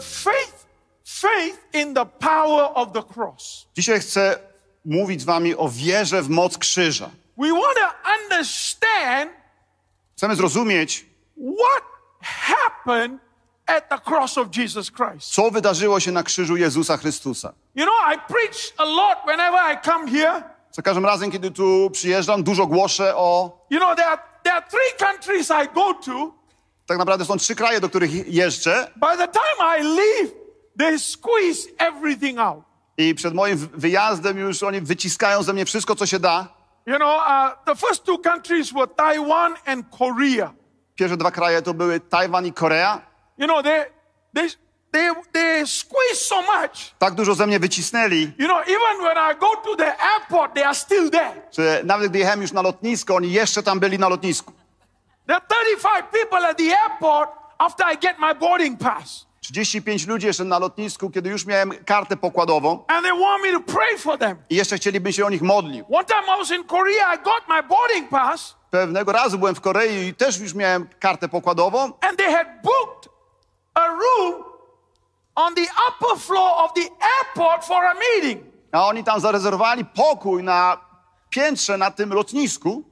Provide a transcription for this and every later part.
faith, faith in the power of the cross. Dzisiaj chcę mówić z wami o wierze w moc krzyża. We want to understand Chcemy zrozumieć what happened at the cross of Jesus Christ. Co wydarzyło się na krzyżu Jezusa Chrystusa. You know, I preach a lot whenever I come here. Za każdym razem, kiedy tu przyjeżdżam, dużo głoszę o. You know, there are, there are three countries I go to tak naprawdę są trzy kraje, do których jeżdżę. By the time I leave, they squeeze everything out. I przed moim wyjazdem już oni wyciskają ze mnie wszystko, co się da. You know, uh, the first two countries were Taiwan and Korea. Pierwsze dwa kraje to były Tajwan i Korea. You know, they, they, they, they squeeze so much. Tak dużo ze mnie wycisnęli. You know, even when I go to the airport, they are still there. Czy nawet gdy jechałem już na lotnisko, oni jeszcze tam byli na lotnisku. There are 35 people at the airport after I get my boarding pass. 35 ludzi jeszcze na lotnisku, kiedy już miałem kartę pokładową. And they want me to pray for them. I jeszcze chcieliby się o nich modlił. One time I was in Korea, I got my boarding pass. Pewnego razu byłem w Korei i też już miałem kartę pokładową. And they had booked a room on the upper floor of the airport for a meeting. A oni tam zarezerwowali pokój na piętrze na tym lotnisku.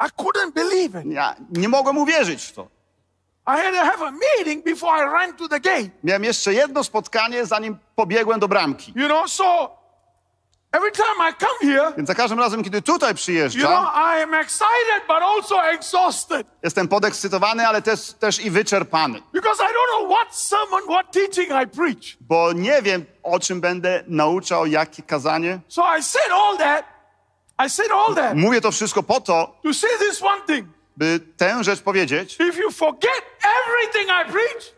I couldn't believe it. Ja nie mogłem uwierzyć w to. I had to have a meeting before I ran to the gate. Miałem jeszcze jedno spotkanie, zanim pobiegłem do bramki. You know, so Every time I come here, Więc za każdym razem, kiedy tutaj przyjeżdżam, you know, I am excited, but also exhausted. jestem podekscytowany, ale też, też i wyczerpany. Because I don't know what sermon, what teaching I preach. Bo nie wiem, o czym będę nauczał, jakie kazanie. So I said all that. Mówię to wszystko po to, by tę rzecz powiedzieć,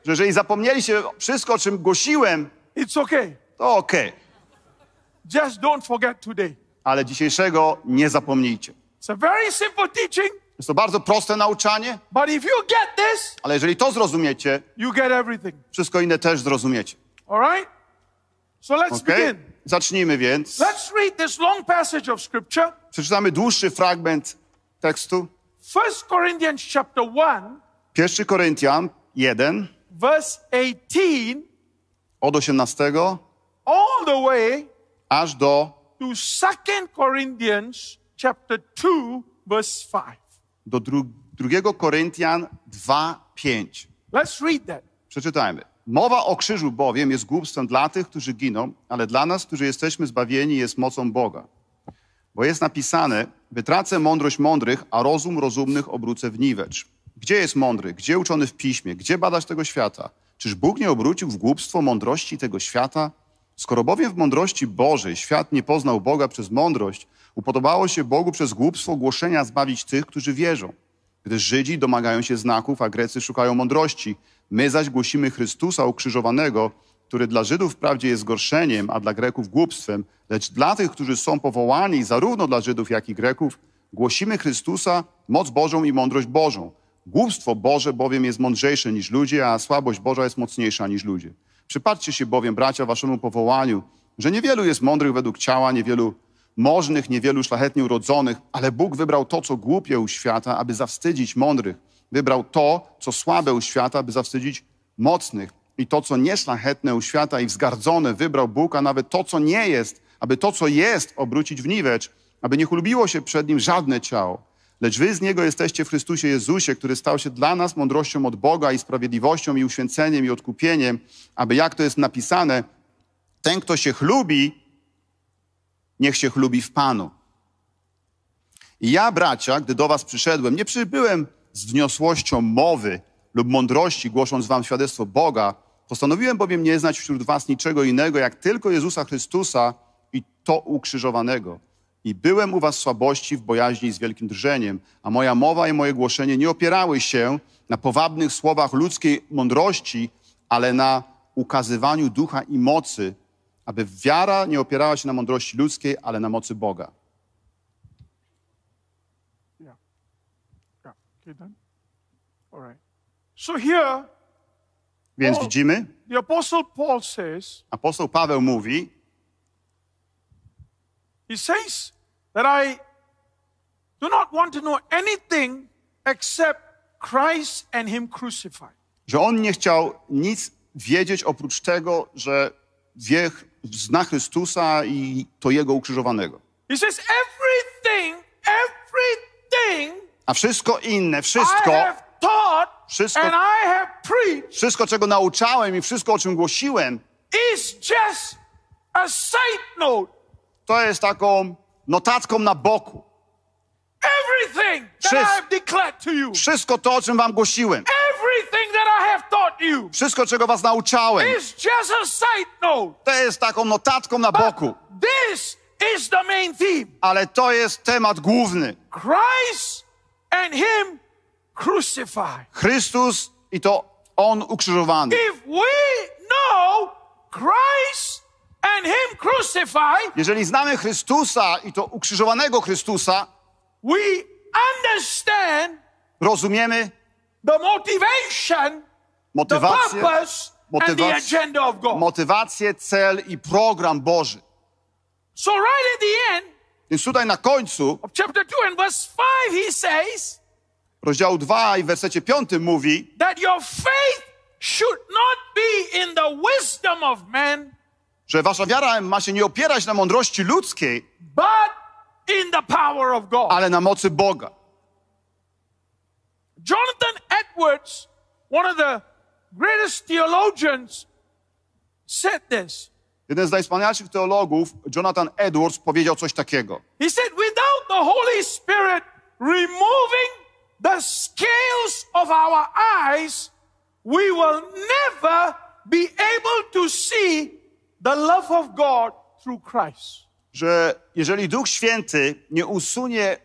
że jeżeli zapomnieliście wszystko, o czym głosiłem, to ok. Just don't forget today. Ale dzisiejszego nie zapomnijcie. It's a very simple teaching. Jest to bardzo proste nauczanie. But if you get this, ale jeżeli to zrozumiecie, you get everything. wszystko inne też zrozumiecie. All right? So let's okay? begin. Zacznijmy więc. Let's read this long passage of scripture. Przeczytamy dłuższy fragment tekstu. 1 Corinthians chapter 1. 1 Koryntian 1. Verse 18. Od 18. All the way aż do to 2 Corinthians chapter 2 verse 5. Do dru drugiego Koryntian 2:5. Let's read that. Przeczytajmy. Mowa o krzyżu bowiem jest głupstwem dla tych, którzy giną, ale dla nas, którzy jesteśmy zbawieni, jest mocą Boga. Bo jest napisane, wytracę mądrość mądrych, a rozum rozumnych obrócę w niwecz. Gdzie jest mądry? Gdzie uczony w piśmie? Gdzie badasz tego świata? Czyż Bóg nie obrócił w głupstwo mądrości tego świata? Skoro bowiem w mądrości Bożej świat nie poznał Boga przez mądrość, upodobało się Bogu przez głupstwo głoszenia zbawić tych, którzy wierzą. Gdyż Żydzi domagają się znaków, a Grecy szukają mądrości – My zaś głosimy Chrystusa ukrzyżowanego, który dla Żydów wprawdzie jest gorszeniem, a dla Greków głupstwem, lecz dla tych, którzy są powołani, zarówno dla Żydów, jak i Greków, głosimy Chrystusa, moc Bożą i mądrość Bożą. Głupstwo Boże bowiem jest mądrzejsze niż ludzie, a słabość Boża jest mocniejsza niż ludzie. Przypatrzcie się bowiem, bracia, waszemu powołaniu, że niewielu jest mądrych według ciała, niewielu możnych, niewielu szlachetnie urodzonych, ale Bóg wybrał to, co głupie u świata, aby zawstydzić mądrych. Wybrał to, co słabe u świata, by zawstydzić mocnych. I to, co nieszlachetne u świata i wzgardzone, wybrał Bóg, a nawet to, co nie jest, aby to, co jest, obrócić w niwecz, aby nie chlubiło się przed nim żadne ciało. Lecz wy z Niego jesteście w Chrystusie Jezusie, który stał się dla nas mądrością od Boga i sprawiedliwością i uświęceniem i odkupieniem, aby jak to jest napisane, ten, kto się chlubi, niech się chlubi w Panu. I ja, bracia, gdy do was przyszedłem, nie przybyłem z wniosłością mowy lub mądrości, głosząc wam świadectwo Boga, postanowiłem bowiem nie znać wśród was niczego innego, jak tylko Jezusa Chrystusa i to ukrzyżowanego. I byłem u was słabości w bojaźni i z wielkim drżeniem, a moja mowa i moje głoszenie nie opierały się na powabnych słowach ludzkiej mądrości, ale na ukazywaniu ducha i mocy, aby wiara nie opierała się na mądrości ludzkiej, ale na mocy Boga. Okay, done. All right. So here, Więc Paul, widzimy, the apostle Paul says, apostoł Paweł mówi, he says that I do not want to know anything except Christ and him crucified. że on nie chciał nic wiedzieć oprócz tego, że wie, zna Chrystusa i to jego ukrzyżowanego. He says everything, everything a wszystko inne, wszystko, wszystko, wszystko, czego nauczałem i wszystko, o czym głosiłem, to jest taką notatką na boku. Wszystko, to, o czym wam głosiłem, wszystko, czego was nauczałem, to jest taką notatką na boku. Ale to jest temat główny and him crucified. Chrystus i to on ukrzyżowany. If we know Christ and him crucified, jeżeli znamy Chrystusa i to ukrzyżowanego Chrystusa, we understand rozumiemy the motivation, motywację, the purpose, motywac- and the agenda of God. motywację, cel i program Boży. So right at the end, więc tutaj na końcu chapter 2 rozdziału 2 i w wersecie 5 mówi that your faith should not be in the wisdom of że wasza wiara ma się nie opierać na mądrości ludzkiej but in the power of God ale na mocy Boga Jonathan Edwards one of the greatest theologians said this Jeden z najwspanialszych teologów, Jonathan Edwards, powiedział coś takiego. He said, without the Holy Spirit removing the scales of our eyes, we will never be able to see the love of God through Christ. Że jeżeli Duch Święty nie usunie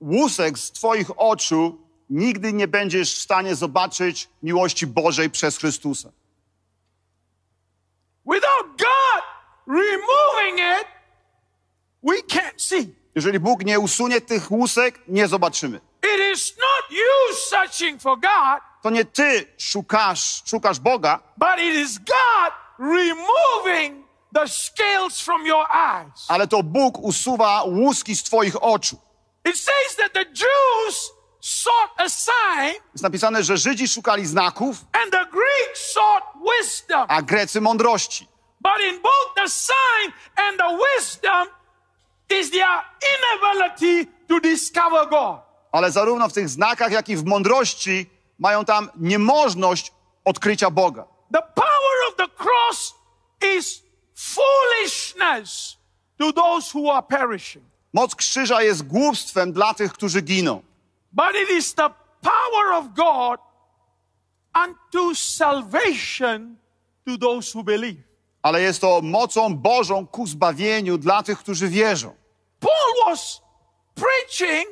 łusek z Twoich oczu, nigdy nie będziesz w stanie zobaczyć miłości Bożej przez Chrystusa. Without God removing it, we can't see. Jeżeli Bóg nie usunie tych łusek, nie zobaczymy. It is not you searching for God. To nie ty szukasz, szukasz Boga. But it is God removing the scales from your eyes. Ale to Bóg usuwa łuski z twoich oczu. It says that the Jews sought a sign, jest napisane, że Żydzi szukali znaków, and the Greeks sought wisdom. a Grecy mądrości. But in both the sign and the wisdom is their inability to discover God. Ale zarówno w tych znakach, jak i w mądrości mają tam niemożność odkrycia Boga. The power of the cross is foolishness to those who are perishing. Moc krzyża jest głupstwem dla tych, którzy giną. But it is the power of God unto salvation to those who believe. Ale jest to mocą Bożą ku zbawieniu dla tych, którzy wierzą. Paul was preaching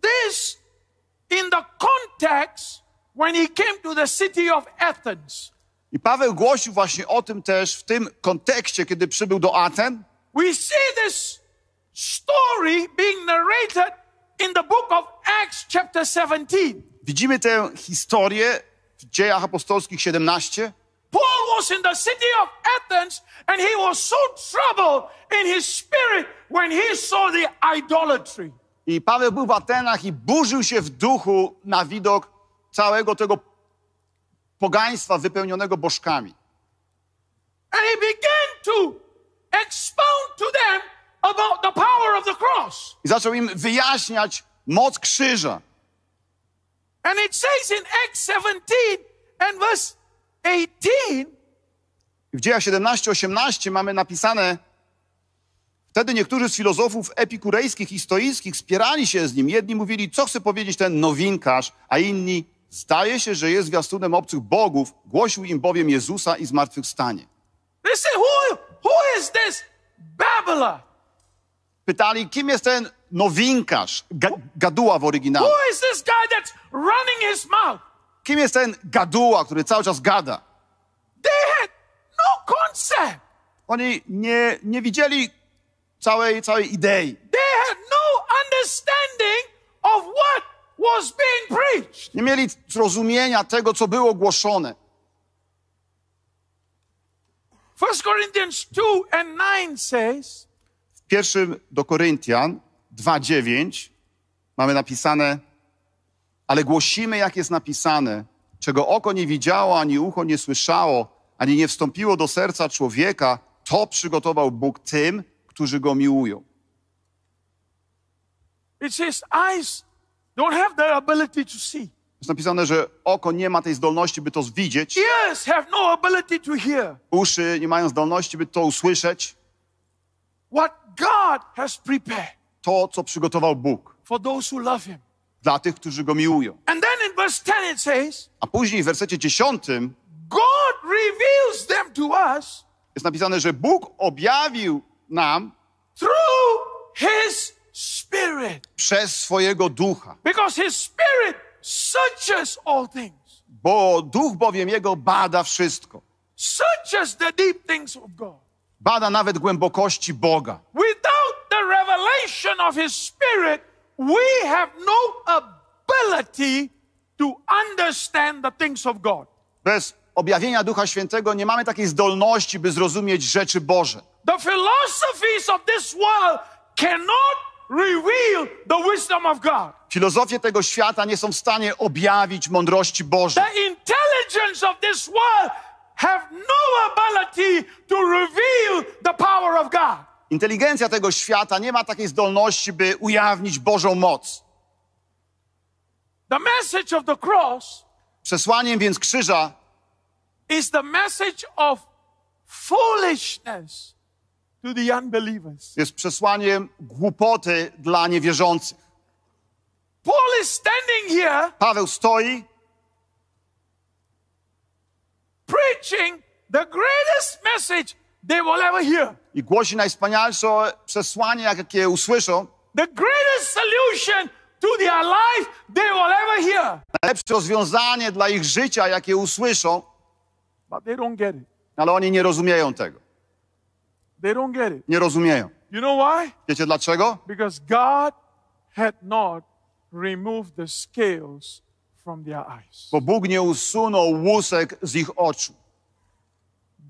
this in the context when he came to the city of Athens. I Paweł głosił właśnie o tym też w tym kontekście, kiedy przybył do Aten. We see this story being narrated in the book of Acts chapter 17. Widzimy tę historię w Dziejach Apostolskich 17. Paul was in the city of Athens and he was so troubled in his spirit when he saw the idolatry. I Paweł był w Atenach i burzył się w duchu na widok całego tego pogaństwa wypełnionego bożkami. And he began to expound to them about the power of the cross. I zaczął im wyjaśniać Moc krzyża. And it says in Acts 17 and verse 18 w dziejach 17-18 mamy napisane Wtedy niektórzy z filozofów epikurejskich i stoickich spierali się z nim. Jedni mówili, co chce powiedzieć ten nowinkarz, a inni, zdaje się, że jest zwiastunem obcych bogów, głosił im bowiem Jezusa i zmartwychwstanie. They who, who is this Pytali, kim jest ten nowinkarz, ga, gaduła w oryginale. Who is this guy that's running his mouth? Kim jest ten gaduła, który cały czas gada? They had no concept. Oni nie, nie widzieli całej, całej idei. They had no understanding of what was being preached. Nie mieli zrozumienia tego, co było głoszone. 1 Corinthians 2 and 9 says, w pierwszym do Koryntian 2:9 mamy napisane: Ale głosimy, jak jest napisane, czego oko nie widziało, ani ucho nie słyszało, ani nie wstąpiło do serca człowieka, to przygotował Bóg tym, którzy go miłują. It says eyes don't have the ability to see. Jest napisane, że oko nie ma tej zdolności, by to widzieć. have no ability to hear. Uszy nie mają zdolności, by to usłyszeć. What God has prepared to, co przygotował Bóg. For those who love him. Dla tych, którzy go miłują. And then in verse 10 it says, A później w wersecie 10 God reveals them to us jest napisane, że Bóg objawił nam through his spirit. przez swojego ducha. Because his spirit searches all things. Bo duch bowiem jego bada wszystko. Searches the deep things of God Bada nawet głębokości Boga. Without the revelation of His Spirit, we have no ability to understand the things of God. Bez objawienia Ducha Świętego nie mamy takiej zdolności, by zrozumieć rzeczy Boże. The philosophies of this world cannot reveal the wisdom of God. Filozofie tego świata nie są w stanie objawić mądrości Bożej. The intelligence of this world have no ability to reveal the power of God. Inteligencja tego świata nie ma takiej zdolności, by ujawnić Bożą moc. The message of the cross Przesłaniem więc krzyża is the message of foolishness to the unbelievers. jest przesłaniem głupoty dla niewierzących. Paul is standing here Paweł stoi preaching the greatest message they will ever hear. I głosi najwspanialsze przesłanie, jakie usłyszą. The greatest solution to their life they will ever hear. Najlepsze rozwiązanie dla ich życia, jakie usłyszą. But they don't get it. Ale oni nie rozumieją tego. They don't get it. Nie rozumieją. You know why? Wiecie dlaczego? Because God had not removed the scales bo Bóg nie usunął łusek z ich oczu.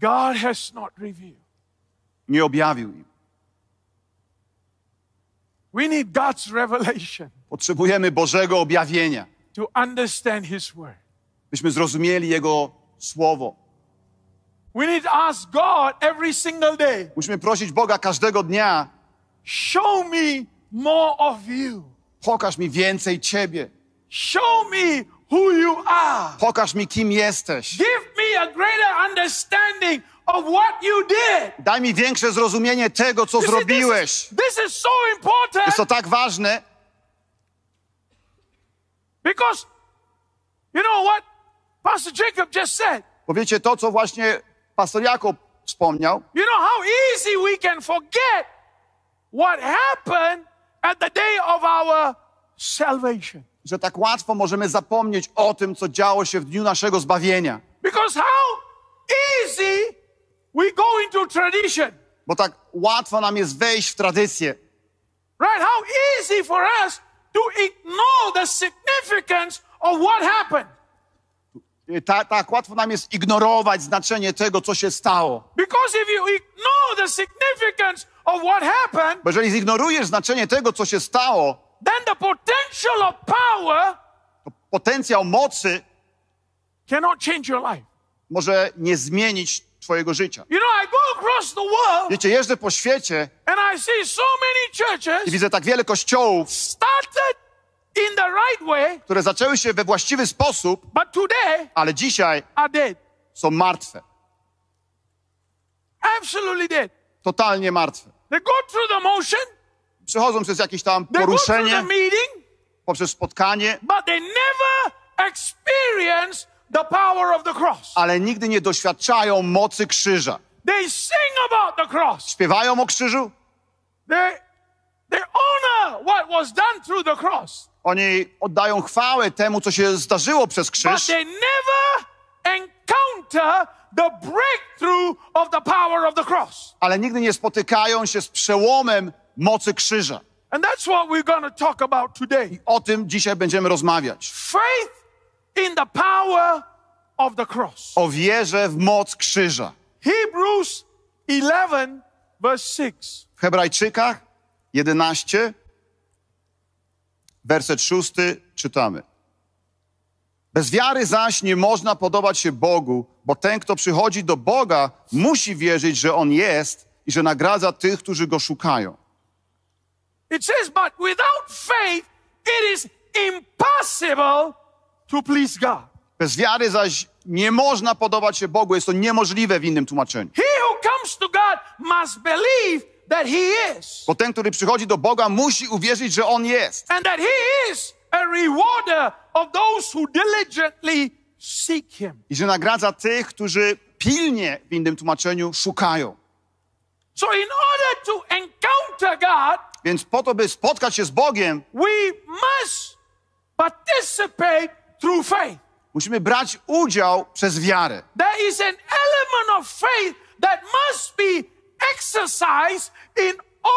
God has not revealed. Nie objawił im. We need God's revelation. Potrzebujemy Bożego objawienia. To understand his word. Byśmy zrozumieli jego słowo. We need ask God every single day. Musimy prosić Boga każdego dnia. Show me more of you. Pokaż mi więcej ciebie. Show me who you are. Pokaż mi, kim jesteś. Give me a greater understanding of what you did. Daj mi większe zrozumienie tego, co this zrobiłeś. Is, this is so important. Jest to tak ważne. Because you know what Pastor Jacob just said. Bo wiecie to, co właśnie pastor Jakob wspomniał. You know how easy we can forget what happened at the day of our salvation że tak łatwo możemy zapomnieć o tym, co działo się w dniu naszego zbawienia. Because how easy we go into tradition. Bo tak łatwo nam jest wejść w tradycję. Right, how easy for us to ignore the significance of what happened. Y, ta, tak łatwo nam jest ignorować znaczenie tego, co się stało. Because if you ignore the significance of what happened, bo jeżeli zignorujesz znaczenie tego, co się stało, then the potential of power potencjał mocy cannot change your life. może nie zmienić Twojego życia. You know, I go across the world, Wiecie, jeżdżę po świecie and I see so many churches, i widzę tak wiele kościołów, started in the right way, które zaczęły się we właściwy sposób, but today, ale dzisiaj are dead. są martwe. Absolutely dead. Totalnie martwe. They go through the motion, Przychodzą przez jakieś tam poruszenie, poprzez spotkanie, ale nigdy nie doświadczają mocy krzyża. Śpiewają o krzyżu. Oni oddają chwałę temu, co się zdarzyło przez krzyż. Ale nigdy nie spotykają się z przełomem mocy krzyża. And that's what we're talk about today. I o tym dzisiaj będziemy rozmawiać. Faith in the power of the cross. O wierze w moc krzyża. Hebrews 11 verse 6. W Hebrajczykach 11 werset 6 czytamy. Bez wiary zaś nie można podobać się Bogu, bo ten, kto przychodzi do Boga, musi wierzyć, że On jest i że nagradza tych, którzy Go szukają. It says, but without faith it is impossible to please God. Bez wiary zaś nie można podobać się Bogu, jest to niemożliwe w innym tłumaczeniu. He who comes to God must believe that he is. Bo ten, który przychodzi do Boga, musi uwierzyć, że on jest. And that he is a rewarder of those who diligently seek him. I że nagradza tych, którzy pilnie w innym tłumaczeniu szukają. So in order to encounter God, więc po to, by spotkać się z Bogiem, we must participate through faith. Musimy brać udział przez wiarę. There is an element of faith that must be exercised in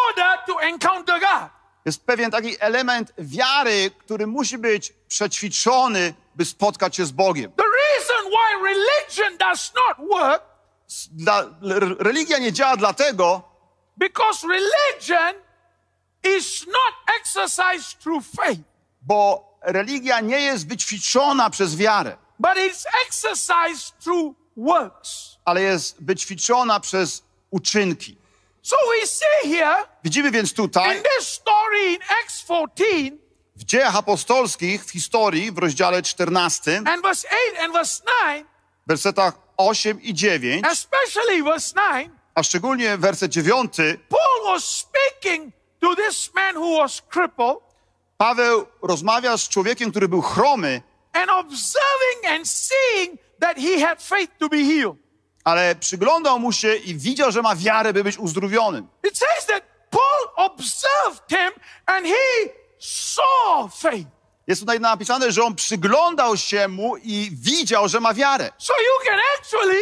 order to encounter God. Jest pewien taki element wiary, który musi być przećwiczony, by spotkać się z Bogiem. The reason why religion does not work. Dla, religia nie działa dlatego, because religion is not exercised through faith. Bo religia nie jest wyćwiczona przez wiarę. But it's exercised through works. Ale jest wyćwiczona przez uczynki. So we see here, Widzimy więc tutaj in this story in Acts 14, w dziejach apostolskich, w historii, w rozdziale 14, and verse 8 and verse 9, wersetach 8 i 9, especially verse 9, a szczególnie werset 9, Paul was speaking to this man who was crippled, Paweł rozmawia z człowiekiem, który był chromy, and observing and seeing that he had faith to be healed. Ale przyglądał mu się i widział, że ma wiarę, by być uzdrowionym. It says that Paul observed him and he saw faith. Jest tutaj napisane, że on przyglądał się mu i widział, że ma wiarę. So you can actually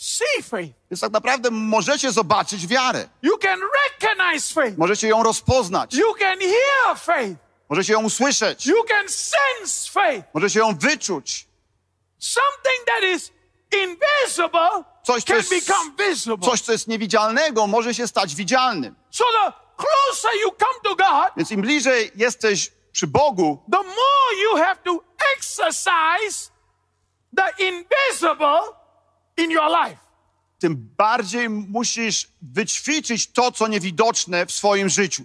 see faith. Więc tak naprawdę możecie zobaczyć wiarę. You can recognize faith. Możecie ją rozpoznać. You can hear faith. Możecie ją usłyszeć. You can sense faith. Możecie ją wyczuć. Something that is invisible coś, co jest, coś, co jest niewidzialnego, może się stać widzialnym. So the closer you come to God, Więc im bliżej jesteś przy Bogu, the more you have to exercise the invisible in your life. Tym bardziej musisz wyćwiczyć to, co niewidoczne w swoim życiu.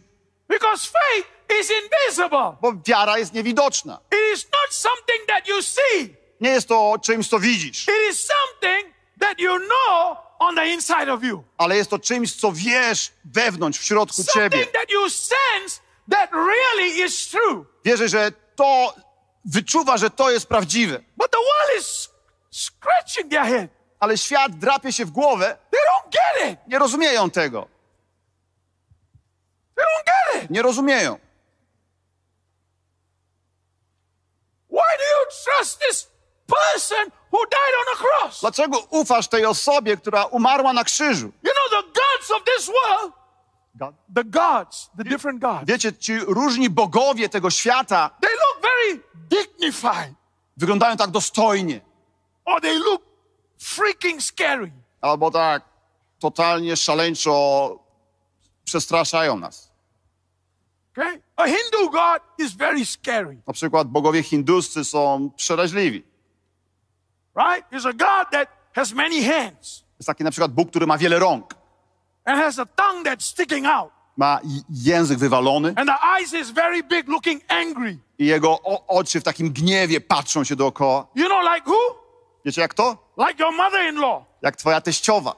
Because faith is invisible. Bo wiara jest niewidoczna. It is not something that you see. Nie jest to czymś, co widzisz. It is something that you know on the inside of you. Ale jest to czymś, co wiesz wewnątrz, w środku something ciebie. Something that you sense that really is true. Wierzę, że to wyczuwa, że to jest prawdziwe. But the world is scratching their head ale świat drapie się w głowę. Nie rozumieją tego. Nie rozumieją. Dlaczego ufasz tej osobie, która umarła na krzyżu? You know the gods of this world. God. The gods, the different gods. Wiecie, ci różni bogowie tego świata. They look very dignified. Wyglądają tak dostojnie. Or they look freaking scary. Albo tak, totalnie szaleńczo przestraszają nas. Okay? A Hindu god is very scary. Na przykład bogowie hinduscy są przeraźliwi. Right? Is a god that has many hands. Jest taki na przykład Bóg, który ma wiele rąk. And has a tongue that's sticking out. Ma język wywalony. And the eyes is very big looking angry. I jego oczy w takim gniewie patrzą się dookoła. You know like who? Wiecie jak to? Like your mother-in-law. Jak twoja teściowa.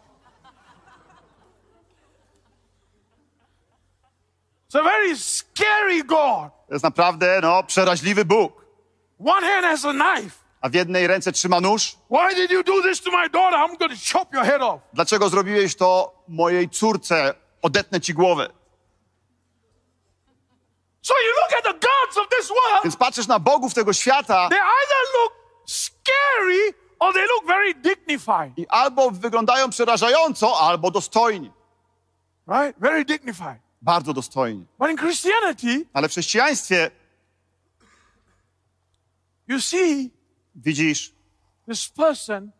It's a very scary God. To jest naprawdę no, przeraźliwy Bóg. One hand has a knife. A w jednej ręce trzyma nóż. Why did you do this to my daughter? I'm going to chop your head off. Dlaczego zrobiłeś to mojej córce? Odetnę ci głowę. So you look at the gods of this world. Więc patrzysz na bogów tego świata. They either look scary Or oh, they look very dignified. I albo wyglądają przerażająco, albo dostojni. Right? Very dignified. Bardzo dostojni. But in Christianity, Ale w chrześcijaństwie you see, widzisz this person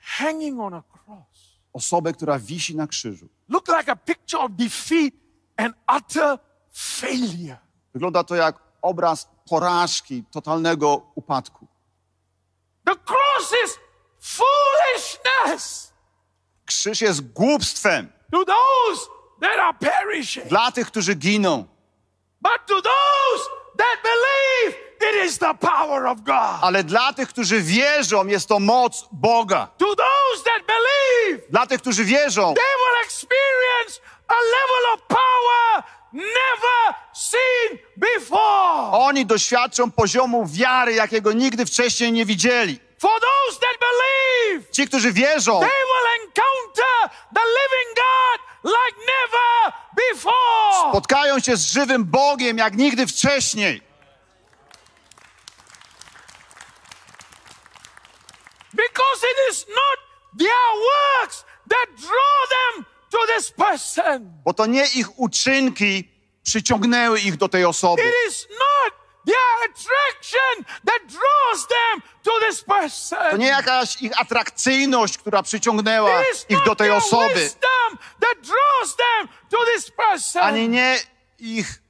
hanging on a cross. osobę, która wisi na krzyżu. Look like a picture of defeat and utter failure. Wygląda to jak obraz porażki, totalnego upadku. The cross is foolishness. Krzyż jest głupstwem. To those that are perishing. Dla tych, którzy giną. But to those that believe, it is the power of God. Ale dla tych, którzy wierzą, jest to moc Boga. To those that believe. Dla tych, którzy wierzą. They will experience a level of power never seen before. Oni doświadczą poziomu wiary, jakiego nigdy wcześniej nie widzieli. For those that believe, ci, którzy wierzą, they will encounter the living God like never before. Spotkają się z żywym Bogiem jak nigdy wcześniej. Because it is not their works that draw them bo to nie ich uczynki przyciągnęły ich do tej osoby. To nie jakaś ich atrakcyjność, która przyciągnęła ich do tej osoby. Ani nie ich,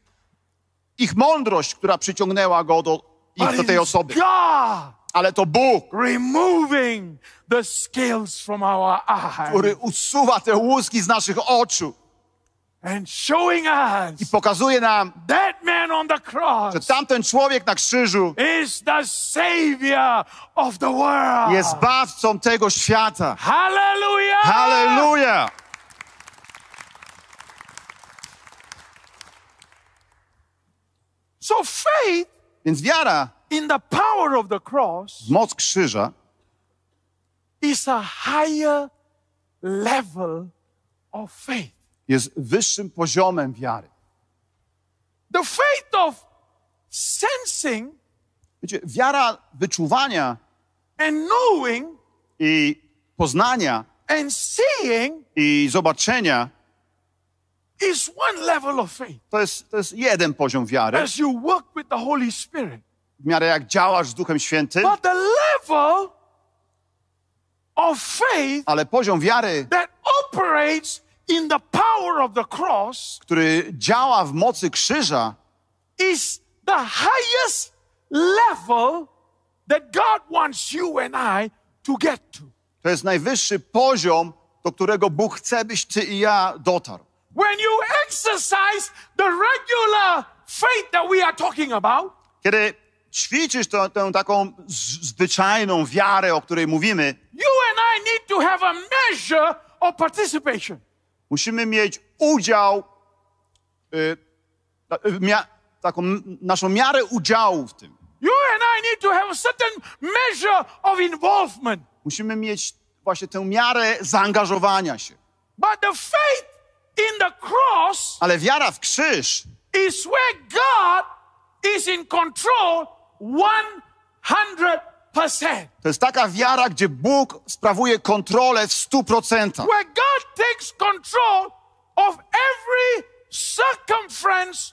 ich mądrość, która przyciągnęła go do, ich do tej osoby. God ale to Bóg, removing the scales from our eyes. który usuwa te łuski z naszych oczu. And showing us I pokazuje nam, that man on the cross że tamten człowiek na krzyżu is the savior of the world. jest zbawcą tego świata. Hallelujah! Hallelujah! So faith Więc wiara in the power of the cross, moc krzyża is a higher level of faith. Jest wyższym poziomem wiary. The faith of sensing Wiecie, wiara wyczuwania and knowing i poznania and seeing i zobaczenia is one level of faith. To jest, to jest jeden poziom wiary. As you work with the Holy Spirit w miarę jak działasz z Duchem Świętym, but the level of faith ale poziom wiary, that operates in the power of the cross, który działa w mocy krzyża, is the highest level that God wants you and I to get to. To jest najwyższy poziom, do którego Bóg chce, byś ty i ja dotarł. When you exercise the regular faith that we are talking about, kiedy ćwiczysz tę taką zwyczajną wiarę, o której mówimy, musimy mieć udział, y, y mia, taką naszą miarę udziału w tym. Musimy mieć właśnie tę miarę zaangażowania się. But the faith in the cross Ale wiara w krzyż is where God is in control 100%. To jest taka wiara, gdzie Bóg sprawuje kontrolę w 100%. Where God takes control of every circumference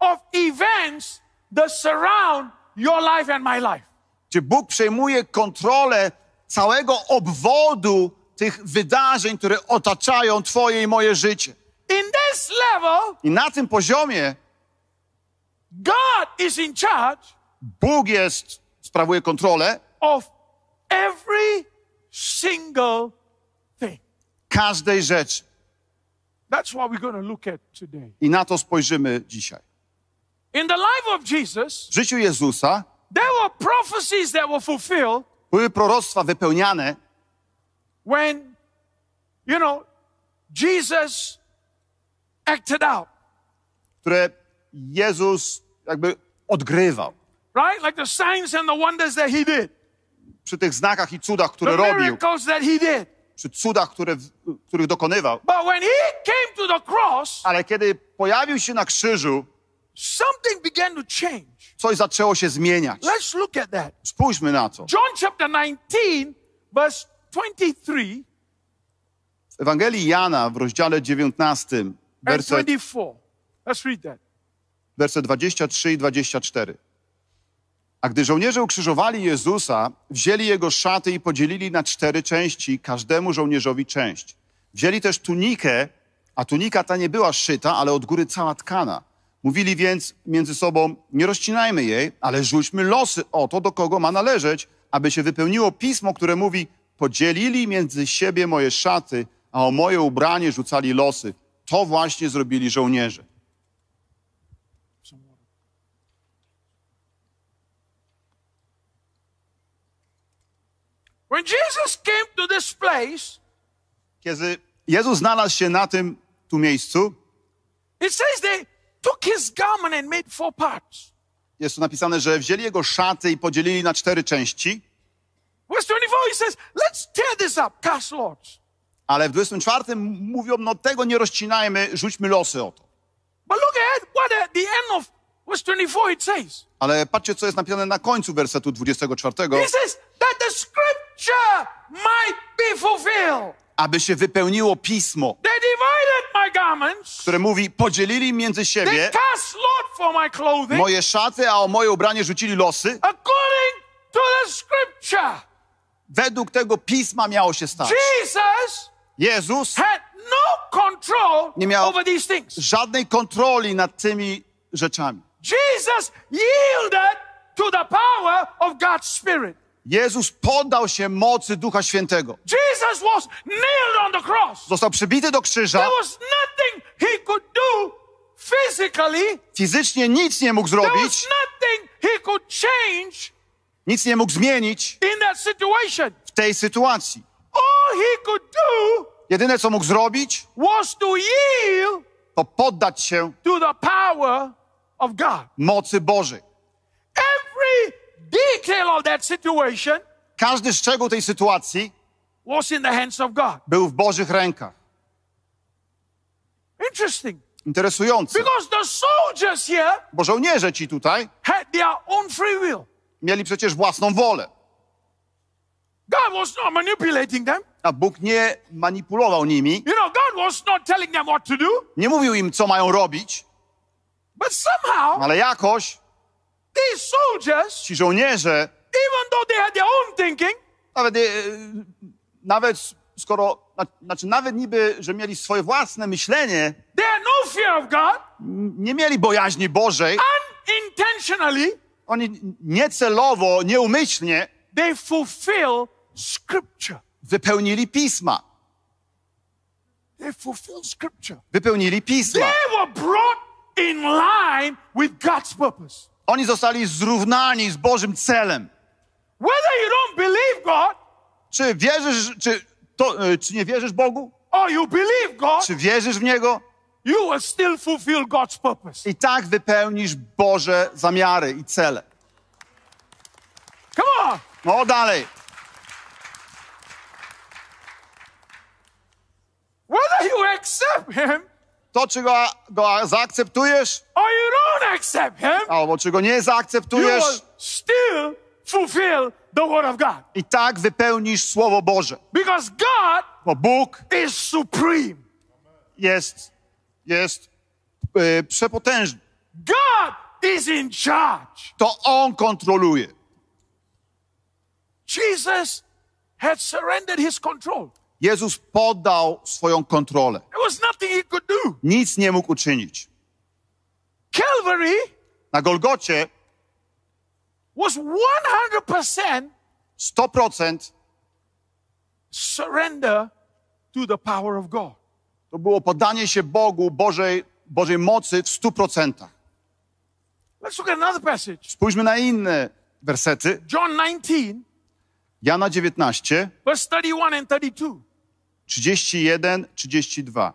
of events that surround your life and my life. Gdzie Bóg przejmuje kontrolę całego obwodu tych wydarzeń, które otaczają Twoje i moje życie. In this level, I na tym poziomie God is in charge, Bóg jest, sprawuje kontrolę of every single thing. każdej rzeczy. That's what we're going to look at today. I na to spojrzymy dzisiaj. In the life of Jesus, w życiu Jezusa there were prophecies that were fulfilled, były proroctwa wypełniane, when, you know, Jesus acted out. które Jezus jakby odgrywał. Right? Like the signs and the wonders that he did. Przy tych znakach i cudach, które the robił. Miracles that he did. Przy cudach, które, których dokonywał. But when he came to the cross, Ale kiedy pojawił się na krzyżu, something began to change. Coś zaczęło się zmieniać. Let's look at that. Spójrzmy na to. John chapter 19, verse 23. W Ewangelii Jana w rozdziale 19, werset 24. Let's read that. Werset 23 i 24. A gdy żołnierze ukrzyżowali Jezusa, wzięli jego szaty i podzielili na cztery części, każdemu żołnierzowi część. Wzięli też tunikę, a tunika ta nie była szyta, ale od góry cała tkana. Mówili więc między sobą: Nie rozcinajmy jej, ale rzućmy losy o to, do kogo ma należeć, aby się wypełniło pismo, które mówi: Podzielili między siebie moje szaty, a o moje ubranie rzucali losy. To właśnie zrobili żołnierze. When Jesus came to this place, kiedy Jezus znalazł się na tym tu miejscu, it says they took his garment and made four parts. Jest tu napisane, że wzięli jego szaty i podzielili na cztery części. Verse 24 he says, let's tear this up, cast lots. Ale w 24 mówią, no tego nie rozcinajmy, rzućmy losy o to. But look at what at the end of verse 24 it says. Ale patrzcie, co jest napisane na końcu wersetu 24. He says that the script aby się wypełniło pismo, które mówi: Podzielili między siebie moje szaty, a o moje ubranie rzucili losy. Według tego pisma miało się stać. Jezus no nie miał żadnej kontroli nad tymi rzeczami. Jesus yielded to the power of God's Spirit. Jezus poddał się mocy Ducha Świętego. Jesus was nailed on the cross. Został przybity do krzyża. There was nothing he could do physically. Fizycznie nic nie mógł zrobić. There was nothing he could change. Nic nie mógł zmienić in that situation. w tej sytuacji. All he could do Jedyne, co mógł zrobić, was to, yield to poddać się to the power of God. mocy Bożej detail of that situation każdy szczegół tej sytuacji was in the hands of God. był w Bożych rękach. Interesting. Interesujące. Because the soldiers here Bo żołnierze ci tutaj had their own free will. mieli przecież własną wolę. God was not manipulating them. A Bóg nie manipulował nimi. You know, God was not telling them what to do. Nie mówił im, co mają robić. But somehow, Ale jakoś Soldiers, ci żołnierze, thinking, nawet, e, nawet skoro, znaczy nawet niby, że mieli swoje własne myślenie, no fear of God, nie mieli bojaźni Bożej, unintentionally, oni niecelowo, nieumyślnie they fulfill scripture. wypełnili Pisma. They fulfill scripture. Wypełnili Pisma. They were brought in line with God's purpose. Oni zostali zrównani z Bożym celem. Whether you don't believe God, czy wierzysz, czy, to, e, czy nie wierzysz Bogu? Or you believe God, czy wierzysz w Niego? You will still fulfill God's purpose. I tak wypełnisz Boże zamiary i cele. Come on! No dalej. Whether you accept Him, to, czy go, go zaakceptujesz, or you don't accept him, albo czy go nie zaakceptujesz, you still fulfill the word of God. i tak wypełnisz Słowo Boże. Because God Bo Bóg is supreme. jest, jest e, przepotężny. God is in charge. To On kontroluje. Jesus had surrendered his control. Jezus poddał swoją kontrolę. Nic nie mógł uczynić. Calvary na Golgocie was 100% 100% surrender to the power of God. To było podanie się Bogu, Bożej, Bożej mocy w 100%. Let's look at another passage. Spójrzmy na inne wersety. John 19 Jana 19, verse 31 32. 31, 32.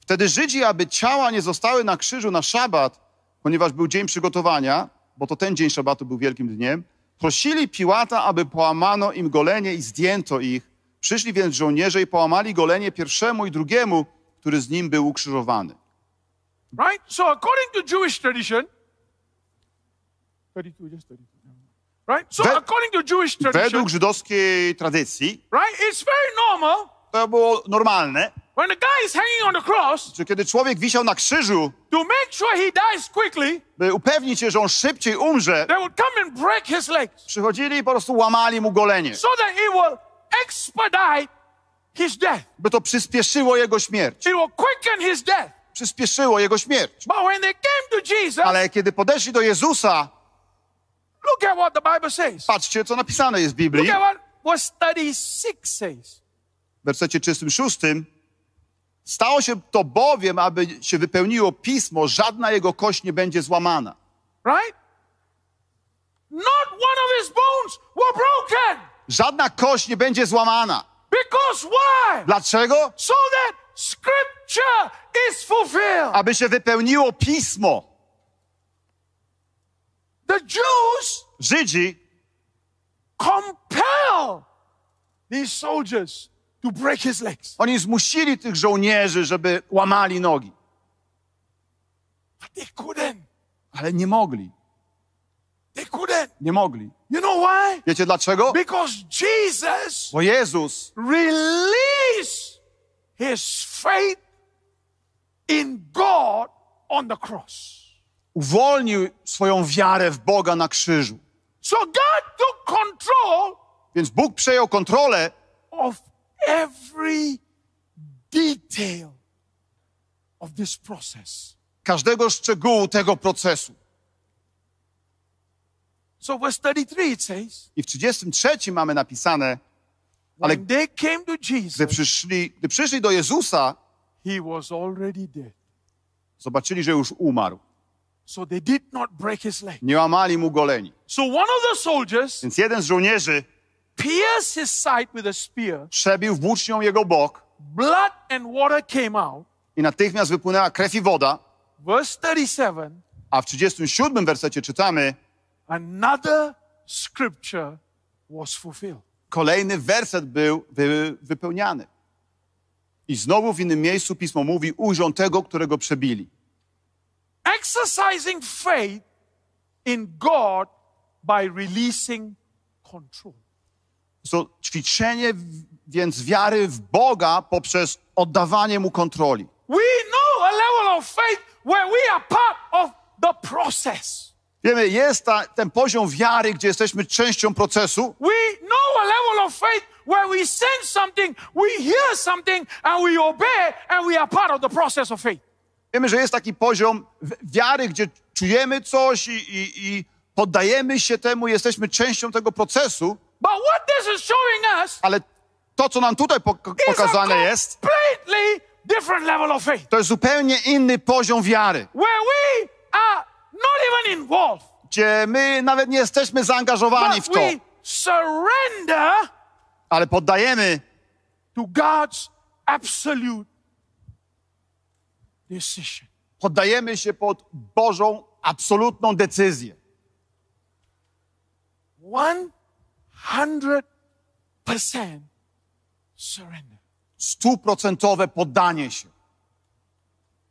Wtedy Żydzi, aby ciała nie zostały na krzyżu na szabat, ponieważ był dzień przygotowania, bo to ten dzień szabatu był wielkim dniem, prosili Piłata, aby połamano im golenie i zdjęto ich. Przyszli więc żołnierze i połamali golenie pierwszemu i drugiemu, który z nim był ukrzyżowany. Right? So according to Jewish tradition, 32, just 32. Right? So, according to Jewish tradition, według żydowskiej tradycji right, it's very normal, to było normalne, when the guy is hanging on the cross, czy kiedy człowiek wisiał na krzyżu, to make sure he dies quickly, by upewnić się, że on szybciej umrze, they would come and break his legs. przychodzili i po prostu łamali mu golenie, so that he will expedite his death. by to przyspieszyło jego śmierć. It will quicken his death. Przyspieszyło jego śmierć. But when they came to Jesus, Ale kiedy podeszli do Jezusa, Look at what the Bible says. Patrzcie, co napisane jest w Biblii. Look at what, what says. W wersecie 36. Stało się to bowiem, aby się wypełniło pismo, żadna jego kość nie będzie złamana. Right? Not one of his bones were broken. Żadna kość nie będzie złamana. Because why? Dlaczego? So that scripture is fulfilled. Aby się wypełniło pismo. The Jews Żydzi compel these soldiers to break his legs. Oni zmusili tych żołnierzy, żeby łamali nogi. But they couldn't. Ale nie mogli. They couldn't. Nie mogli. You know why? Wiecie dlaczego? Because Jesus Bo Jezus released his faith in God on the cross uwolnił swoją wiarę w Boga na krzyżu. So God took control Więc Bóg przejął kontrolę of every detail of this process. Każdego szczegółu tego procesu. So verse 33 it says, I w 33 mamy napisane, ale they came to Jesus, gdy, przyszli, gdy przyszli do Jezusa, he was already dead. zobaczyli, że już umarł. So they did not break his leg. Nie łamali mu goleni. So one of the soldiers Więc jeden z żołnierzy pierced his side with a spear. przebił włócznią jego bok. Blood and water came out. I natychmiast wypłynęła krew i woda. Verse 37. A w 37 wersecie czytamy Another scripture was fulfilled. Kolejny werset był wy, wypełniany. I znowu w innym miejscu pismo mówi: Ujrzą tego, którego przebili exercising faith in God by releasing control. So, ćwiczenie więc wiary w Boga poprzez oddawanie Mu kontroli. We know a level of faith where we are part of the process. Wiemy, jest ta, ten poziom wiary, gdzie jesteśmy częścią procesu. We know a level of faith where we sense something, we hear something and we obey and we are part of the process of faith. Wiemy, że jest taki poziom wiary, gdzie czujemy coś i, i, i poddajemy się temu, jesteśmy częścią tego procesu. Us, ale to, co nam tutaj pok pokazane jest, to jest zupełnie inny poziom wiary. Involved, gdzie my nawet nie jesteśmy zaangażowani w to, ale poddajemy to God's absolute Poddajemy się pod Bożą absolutną decyzję. 100% surrender. Stuprocentowe poddanie się.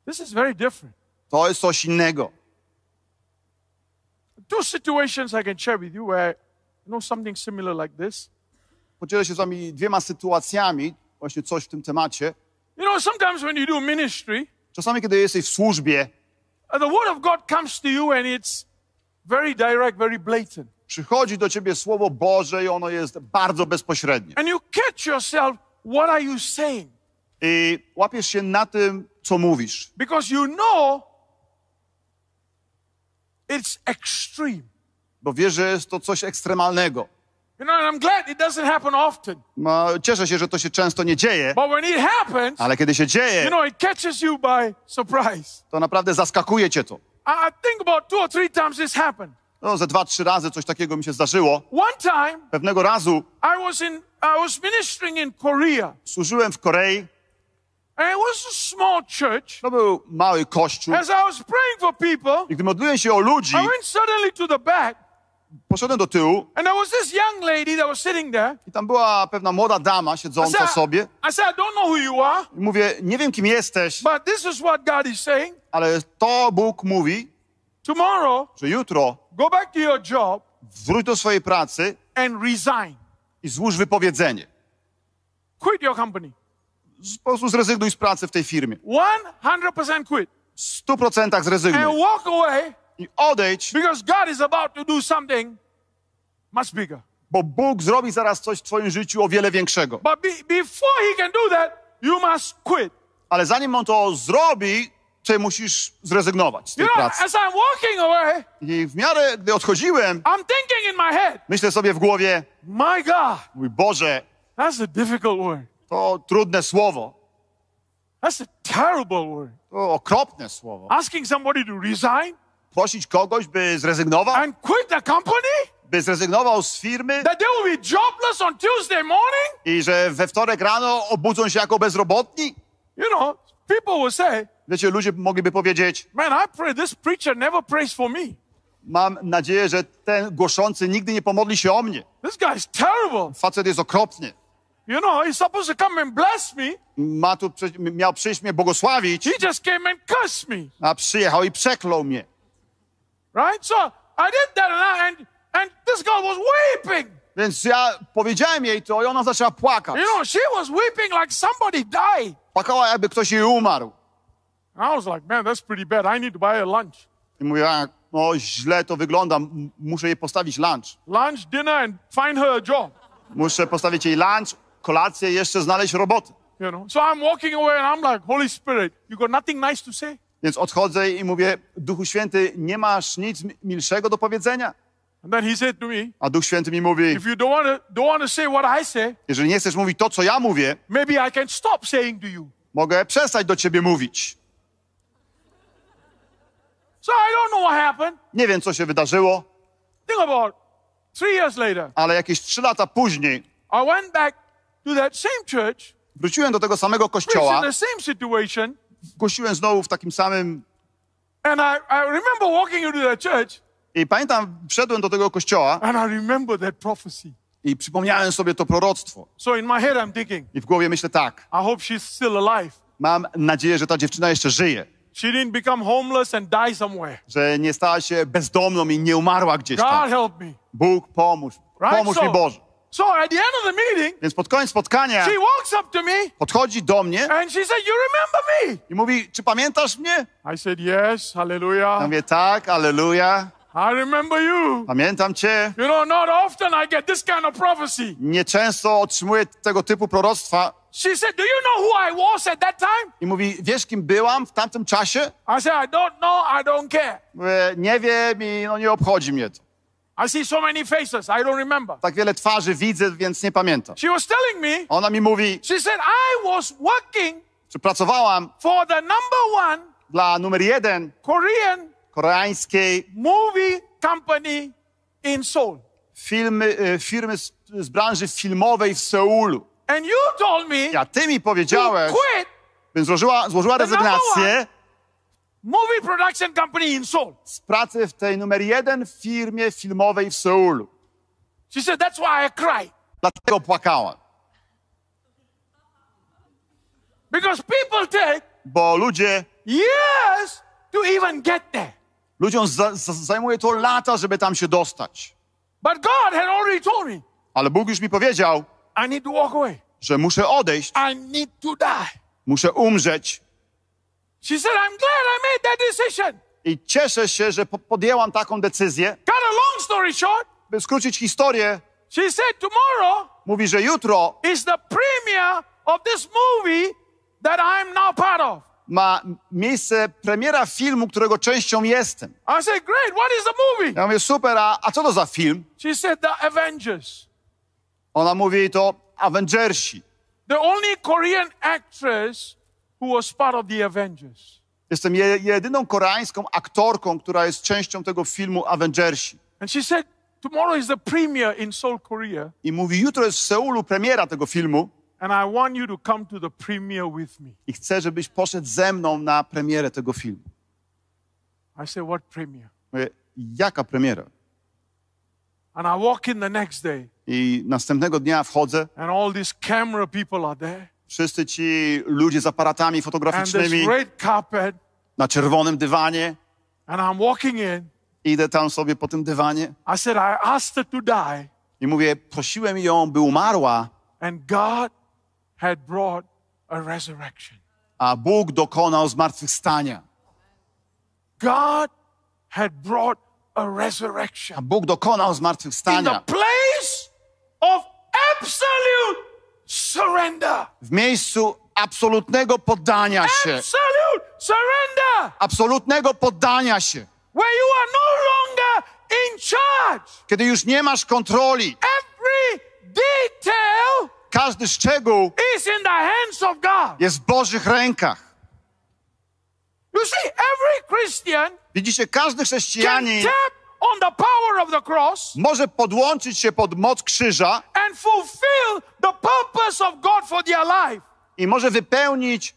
This is very different. To jest coś innego. Two situations I can share with you where you know something similar like this. Podzielę się z wami dwiema sytuacjami, właśnie coś w tym temacie. You know, sometimes when you do ministry, Czasami, kiedy jesteś w służbie, Przychodzi do ciebie słowo Boże i ono jest bardzo bezpośrednie. And you catch yourself, what are you saying? I łapiesz się na tym, co mówisz. Because you know it's extreme. Bo wiesz, że jest to coś ekstremalnego. No, cieszę się, że to się często nie dzieje. ale kiedy się dzieje, to naprawdę zaskakuje cię to. No, ze dwa, trzy razy coś takiego mi się zdarzyło. pewnego razu służyłem w Korei. And it was a small church. To był mały kościół. As I was praying for people, I gdy modliłem się o ludzi, I went suddenly to the back poszedłem do tyłu. And there was this young lady that was sitting there. I tam była pewna młoda dama siedząca sobie. I said, I don't know who you are. I mówię, nie wiem kim jesteś. But this is what God is saying. Ale to Bóg mówi. Tomorrow. Że jutro. Go back to your job. Wróć do swojej pracy. And resign. I złóż wypowiedzenie. Quit your company. Z, po prostu zrezygnuj z pracy w tej firmie. 100% quit. 100% zrezygnuj. And walk away i odejdź, because God is about to do something much bigger. Bo Bóg zrobi zaraz coś w twoim życiu o wiele większego. But be, before he can do that, you must quit. Ale zanim on to zrobi, ty musisz zrezygnować z tej you know, As I'm walking away, I w miarę, gdy odchodziłem, I'm thinking in my head, myślę sobie w głowie, my God, mój Boże, that's a difficult word. to trudne słowo. That's a terrible word. To okropne słowo. Asking somebody to resign? prosić kogoś, by zrezygnował? And quit the company? By zrezygnował z firmy? That they will be jobless on Tuesday morning? I że we wtorek rano obudzą się jako bezrobotni? You know, people will say, Wiecie, ludzie mogliby powiedzieć, Man, I pray this preacher never prays for me. Mam nadzieję, że ten głoszący nigdy nie pomodli się o mnie. This guy is terrible. Facet jest okropny. You know, he's supposed to come and bless me. Ma tu, miał przyjść mnie błogosławić. He just came and cursed me. A przyjechał i przeklął mnie. Right? So I did that and, I, and, and this girl was weeping. Więc ja powiedziałem jej to i ona zaczęła płakać. You know, she was weeping like somebody died. Płakała jakby ktoś jej umarł. I was like, man, that's pretty bad. I need to buy a lunch. I mówię, no źle to wygląda, muszę jej postawić lunch. Lunch, dinner and find her a job. Muszę postawić jej lunch, kolację, jeszcze znaleźć robotę. You know, so I'm walking away and I'm like, Holy Spirit, you got nothing nice to say? Więc odchodzę i mówię, Duchu Święty, nie masz nic milszego do powiedzenia. Me, a Duch Święty mi mówi, if you don't wanna, don't wanna say what I say, jeżeli nie chcesz mówić to, co ja mówię, maybe I can stop saying to you. mogę przestać do ciebie mówić. So I don't know what happened. Nie wiem, co się wydarzyło. Think about three years later. Ale jakieś trzy lata później I went back to that same church, wróciłem do tego samego kościoła, in the same situation, głosiłem znowu w takim samym. And I, I remember walking into church. I pamiętam, wszedłem do tego kościoła. And I remember that prophecy. I przypomniałem sobie to proroctwo. So in my head I'm thinking. I w głowie myślę tak. I hope she's still alive. Mam nadzieję, że ta dziewczyna jeszcze żyje. She didn't become homeless and die somewhere. Że nie stała się bezdomną i nie umarła gdzieś tam. God help me. Bóg pomóż. Pomóż mi Boże. So at the end of the meeting, Więc pod koniec spotkania she walks up to me, podchodzi do mnie and she said, you remember me? i mówi, czy pamiętasz mnie? I said, yes, hallelujah. Ja mówię, tak, aleluja. I remember you. Pamiętam cię. You know, not often I get this kind of prophecy. Nieczęsto otrzymuję tego typu proroctwa. She said, "Do you know who I was at that time?" I mówi, wiesz kim byłam w tamtym czasie? I said, "I don't know, I don't care." Mówię, nie wiem i no nie obchodzi mnie to. I see so many faces, I don't remember. Tak wiele twarzy widzę, więc nie pamiętam. She was telling me. Ona mi mówi. She said I was working. Czy pracowałam? For the number one. Dla numer jeden. Korean. Koreańskiej. Movie company in Seoul. Filmy, y, firmy z, z branży filmowej w Seulu. And you told me. Ja ty mi powiedziałeś. Quit. Bym złożyła, złożyła rezygnację movie production company in Seoul. Z pracy w tej numer jeden firmie filmowej w Seulu. She said, that's why I cry. Dlatego płakałam. Because people take Bo ludzie years to even get there. Ludziom za, za, zajmuje to lata, żeby tam się dostać. But God had already told me, Ale Bóg już mi powiedział, I need to walk away. że muszę odejść. I need to die. Muszę umrzeć. She said, I'm glad I made that decision. I cieszę się, że po podjęłam taką decyzję. Got a long story short. By skrócić historię. She said, tomorrow mówi, że jutro is the premiere of this movie that I'm now part of. Ma miejsce premiera filmu, którego częścią jestem. I said, great, what is the movie? Ja mówię, super, a, a co to za film? She said, the Avengers. Ona mówi, to Avengersi. The only Korean actress who was part of the Avengers. Jestem je, jedyną koreańską aktorką, która jest częścią tego filmu Avengersi. And she said, tomorrow is the premiere in Seoul, Korea. I mówi, jutro jest w Seulu premiera tego filmu. And I want you to come to the premiere with me. I chcę, żebyś poszedł ze mną na premierę tego filmu. I said, what premiere? Mówię, jaka premiera? And I walk in the next day. I następnego dnia wchodzę. And all these camera people are there wszyscy ci ludzie z aparatami fotograficznymi na czerwonym dywanie. Idę tam sobie po tym dywanie. I said, I die, I mówię, prosiłem ją, by umarła. And God had brought a resurrection. A Bóg dokonał zmartwychwstania. God had brought a resurrection. A Bóg dokonał zmartwychwstania. In the place of absolute surrender. W miejscu absolutnego poddania się. Absolute surrender. Absolutnego poddania się. you are no longer in charge. Kiedy już nie masz kontroli. Every detail każdy szczegół is in the hands of God. jest w Bożych rękach. You see, every Christian Widzicie, każdy chrześcijanin on the power of the cross, może podłączyć się pod moc krzyża and fulfill the purpose of God for their life. i może wypełnić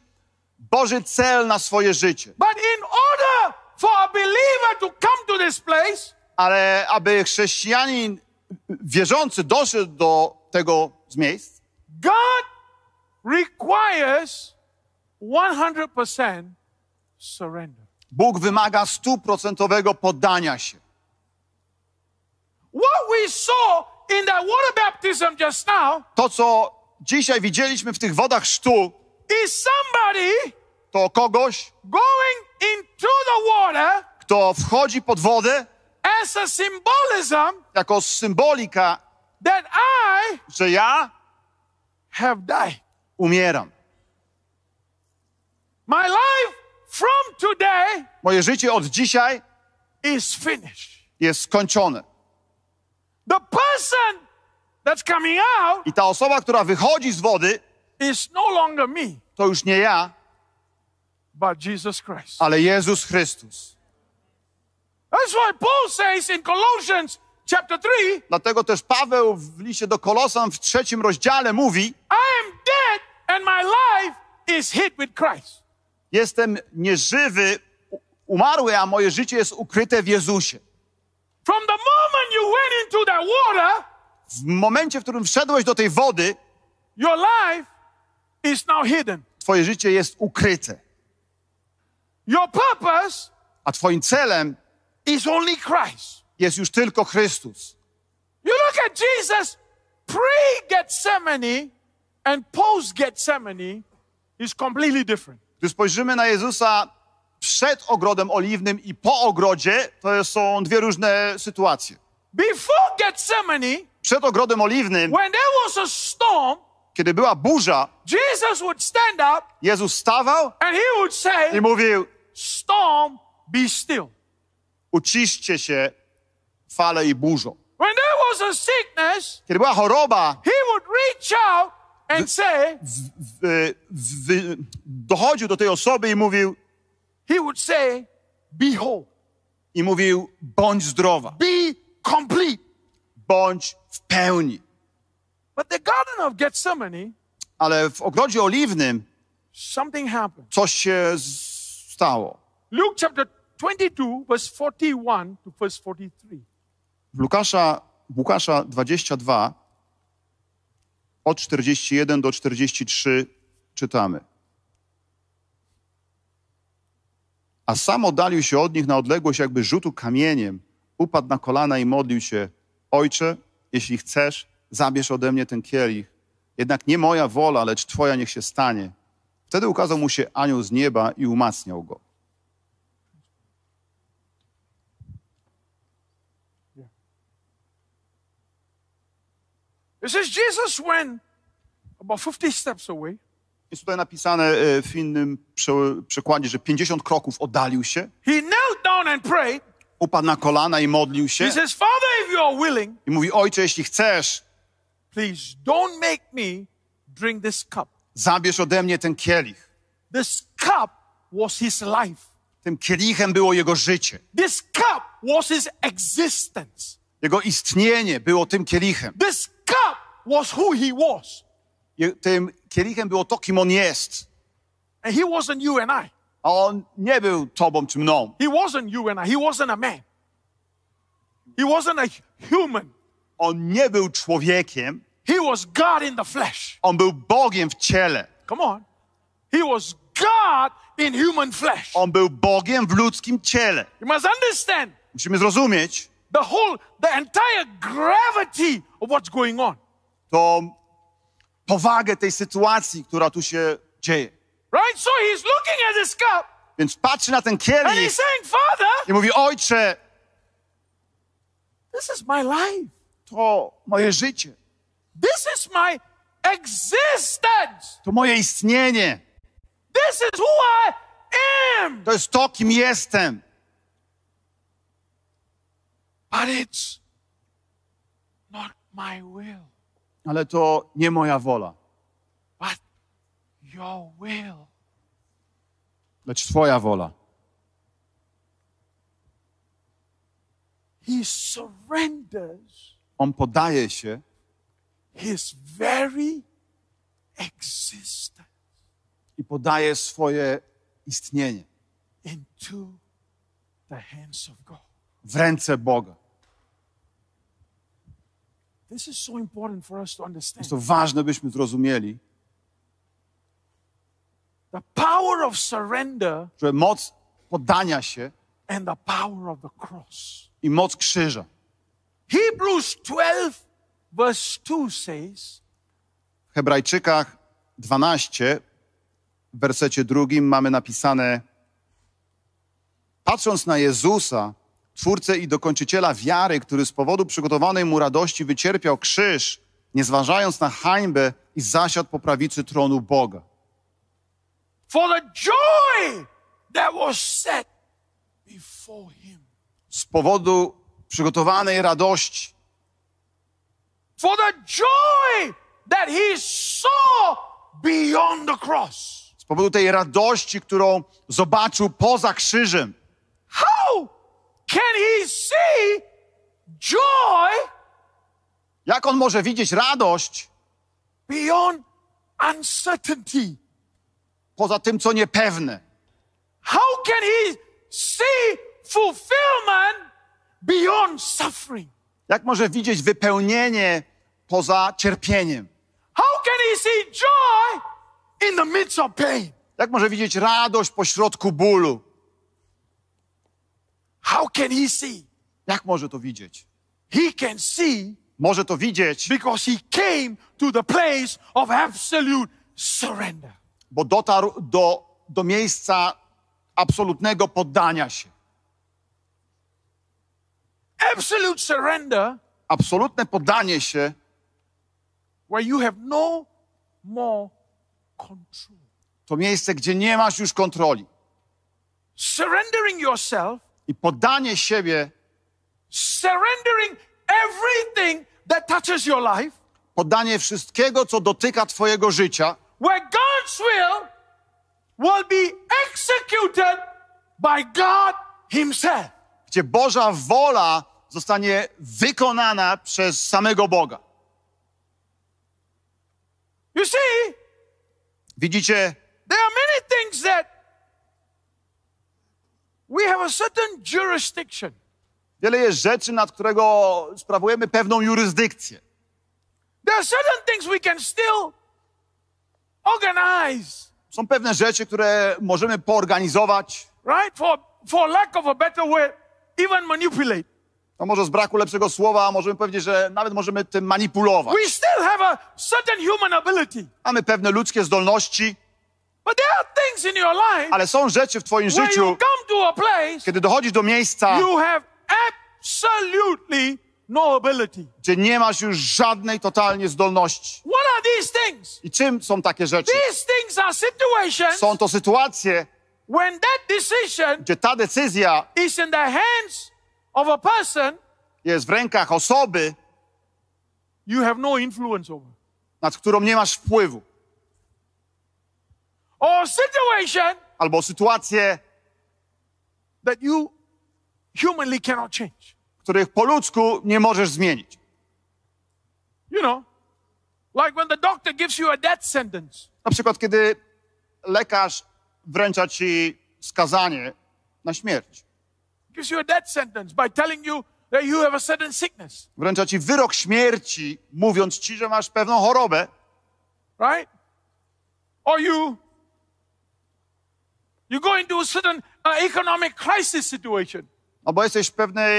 Boży cel na swoje życie. But in order for a believer to come to this place, ale aby chrześcijanin wierzący doszedł do tego z miejsc, God requires 100% surrender. Bóg wymaga stuprocentowego poddania się to co dzisiaj widzieliśmy w tych wodach sztu, to kogoś, water, kto wchodzi pod wodę jako symbolika, I, że ja umieram. My life from today Moje życie od dzisiaj jest skończone. The person that's coming out I ta osoba, która wychodzi z wody, is no longer me, to już nie ja, but Jesus Christ. ale Jezus Chrystus. That's why Paul says in Colossians chapter 3, Dlatego też Paweł w liście do Kolosan w trzecim rozdziale mówi: I am dead and my life is hid with Christ. Jestem nieżywy, umarły, a moje życie jest ukryte w Jezusie. From the moment you went into that water, w momencie, w którym wszedłeś do tej wody, your life is now hidden. Twoje życie jest ukryte. Your purpose a twoim celem is only Christ. jest już tylko Chrystus. You look at Jesus pre-Gethsemane and post-Gethsemane is completely different. Gdy spojrzymy na Jezusa przed ogrodem oliwnym i po ogrodzie to są dwie różne sytuacje. Before Gethsemane, przed ogrodem oliwnym, when there was a storm, kiedy była burza, Jesus would stand up, Jezus stawał and he would say, i mówił: Storm, be still. Uciszcie się, fale i burzą. When there was a sickness, kiedy była choroba, he would reach out and say, w, w, w, dochodził do tej osoby i mówił: he would say, be whole. I mówił, bądź zdrowa. Be complete. Bądź w pełni. But the Garden of Gethsemane, Ale w ogrodzie oliwnym something happened. coś się stało. Luke chapter 22, verse 41 to verse 43. W Lukasza, Łukasza 22 od 41 do 43 czytamy. a sam oddalił się od nich na odległość jakby rzutu kamieniem. Upadł na kolana i modlił się: Ojcze, jeśli chcesz, zabierz ode mnie ten kielich. Jednak nie moja wola, lecz Twoja niech się stanie. Wtedy ukazał mu się anioł z nieba i umacniał go. This is Jesus when about 50 steps away. Jest tutaj napisane e, w innym przekładzie, że 50 kroków oddalił się. He knelt down and prayed. Upadł na kolana i modlił się. He says, Father, if you are willing, I mówi, ojcze, jeśli chcesz, please don't make me drink this cup. Zabierz ode mnie ten kielich. This cup was his life. Tym kielichem było jego życie. This cup was his existence. Jego istnienie było tym kielichem. This cup was who he was. Je, tym było to, kim on jest. And he wasn't you and I. A on nie był tobą czy mną. He wasn't you and I. He wasn't a man. He wasn't a human. On nie był człowiekiem. He was God in the flesh. On był Bogiem w ciele. Come on. He was God in human flesh. On był Bogiem w ludzkim ciele. You must understand. Musimy zrozumieć. The whole, the entire gravity of what's going on. To powagę tej sytuacji, która tu się dzieje. Right? So he's looking at this cup. Więc patrzy na ten kielich saying, i mówi, ojcze, this is my life. to moje życie. This is my existence. To moje istnienie. This is who I am. To jest to, kim jestem. But it's not my will ale to nie moja wola. But your will. Lecz Twoja wola. He surrenders. On podaje się. His very existence. I podaje swoje istnienie. Into the hands of God. W ręce Boga. Jest to ważne, byśmy zrozumieli, że moc poddania się i moc krzyża. Hebrews 12, verse 2 says, w Hebrajczykach 12, w wersecie drugim mamy napisane: Patrząc na Jezusa, Twórcę i dokończyciela wiary, który z powodu przygotowanej mu radości wycierpiał krzyż, nie zważając na hańbę i zasiadł po prawicy tronu Boga. For the joy that was set before him. Z powodu przygotowanej radości. For the joy that he saw beyond the cross. Z powodu tej radości, którą zobaczył poza krzyżem. How can he see joy? Jak on może widzieć radość beyond uncertainty? Poza tym, co niepewne. How can he see fulfillment beyond suffering? Jak może widzieć wypełnienie poza cierpieniem? How can he see joy in the midst of pain? Jak może widzieć radość pośrodku bólu? How can he see? Jak może to widzieć? He can see może to widzieć, because he came to the place of absolute surrender. Bo dotarł do, do miejsca absolutnego poddania się. Absolute surrender, absolutne poddanie się, where you have no more control. To miejsce, gdzie nie masz już kontroli. Surrendering yourself i podanie siebie, surrendering everything that touches your life, podanie wszystkiego, co dotyka Twojego życia, where God's will will be executed by God Himself. Gdzie Boża wola zostanie wykonana przez samego Boga. You see, Widzicie, there are many things that we have a certain jurisdiction. Wiele jest rzeczy, nad którego sprawujemy pewną jurysdykcję. There are certain things we can still organize. Są pewne rzeczy, które możemy poorganizować. Right? For, for lack of a better word, even manipulate. No może z braku lepszego słowa możemy powiedzieć, że nawet możemy tym manipulować. We still have a certain human ability. Mamy pewne ludzkie zdolności. Ale są rzeczy w twoim życiu, kiedy dochodzisz do miejsca, no gdzie nie masz już żadnej totalnie zdolności. I czym są takie rzeczy? są to sytuacje, gdzie ta decyzja jest w rękach osoby, no nad którą nie masz wpływu or situation albo sytuacje, that you humanly cannot change. których po ludzku nie możesz zmienić. You know, like when the doctor gives you a death sentence. Na przykład, kiedy lekarz wręcza ci skazanie na śmierć. Gives you a death sentence by telling you that you have a certain sickness. Wręcza ci wyrok śmierci, mówiąc ci, że masz pewną chorobę. Right? Or you You go into a certain uh, economic crisis situation. Albo no, jesteś w pewnej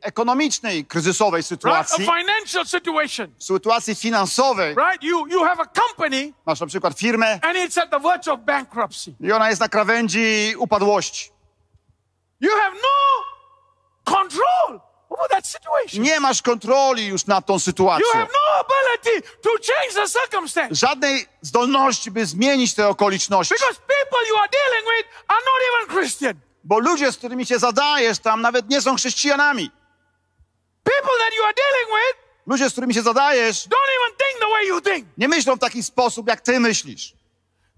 ekonomicznej, kryzysowej sytuacji. Right? A financial situation. Sytuacji finansowej. Right? You, you have a company, Masz na przykład firmę. And it's at the verge of bankruptcy. I ona jest na krawędzi upadłości. You have no control. Nie masz kontroli już nad tą sytuacją. No Żadnej zdolności, by zmienić te okoliczności. Bo ludzie, z którymi się zadajesz tam, nawet nie są chrześcijanami. ludzie, z którymi się zadajesz, nie myślą w taki sposób, jak ty myślisz.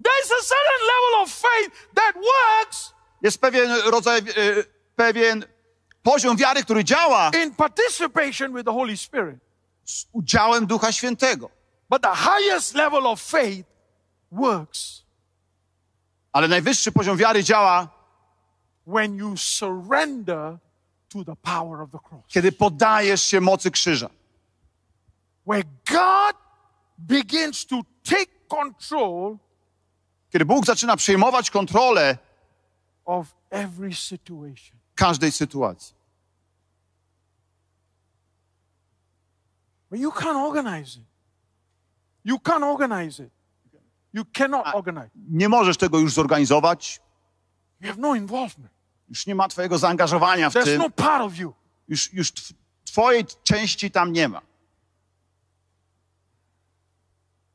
There's a certain level of faith that works. Jest pewien rodzaj, e, pewien poziom wiary, który działa in participation with the Holy Spirit. z udziałem Ducha Świętego. But the highest level of faith works. Ale najwyższy poziom wiary działa when you surrender to the power of the cross. Kiedy podajesz się mocy krzyża. Where God begins to take control kiedy Bóg zaczyna przejmować kontrolę of every situation każdej sytuacji. you can't organize it. You can't organize it. You cannot organize. Nie możesz tego już zorganizować. You have no involvement. Już nie ma twojego zaangażowania w There's tym. No part of you. Już, już twojej części tam nie ma.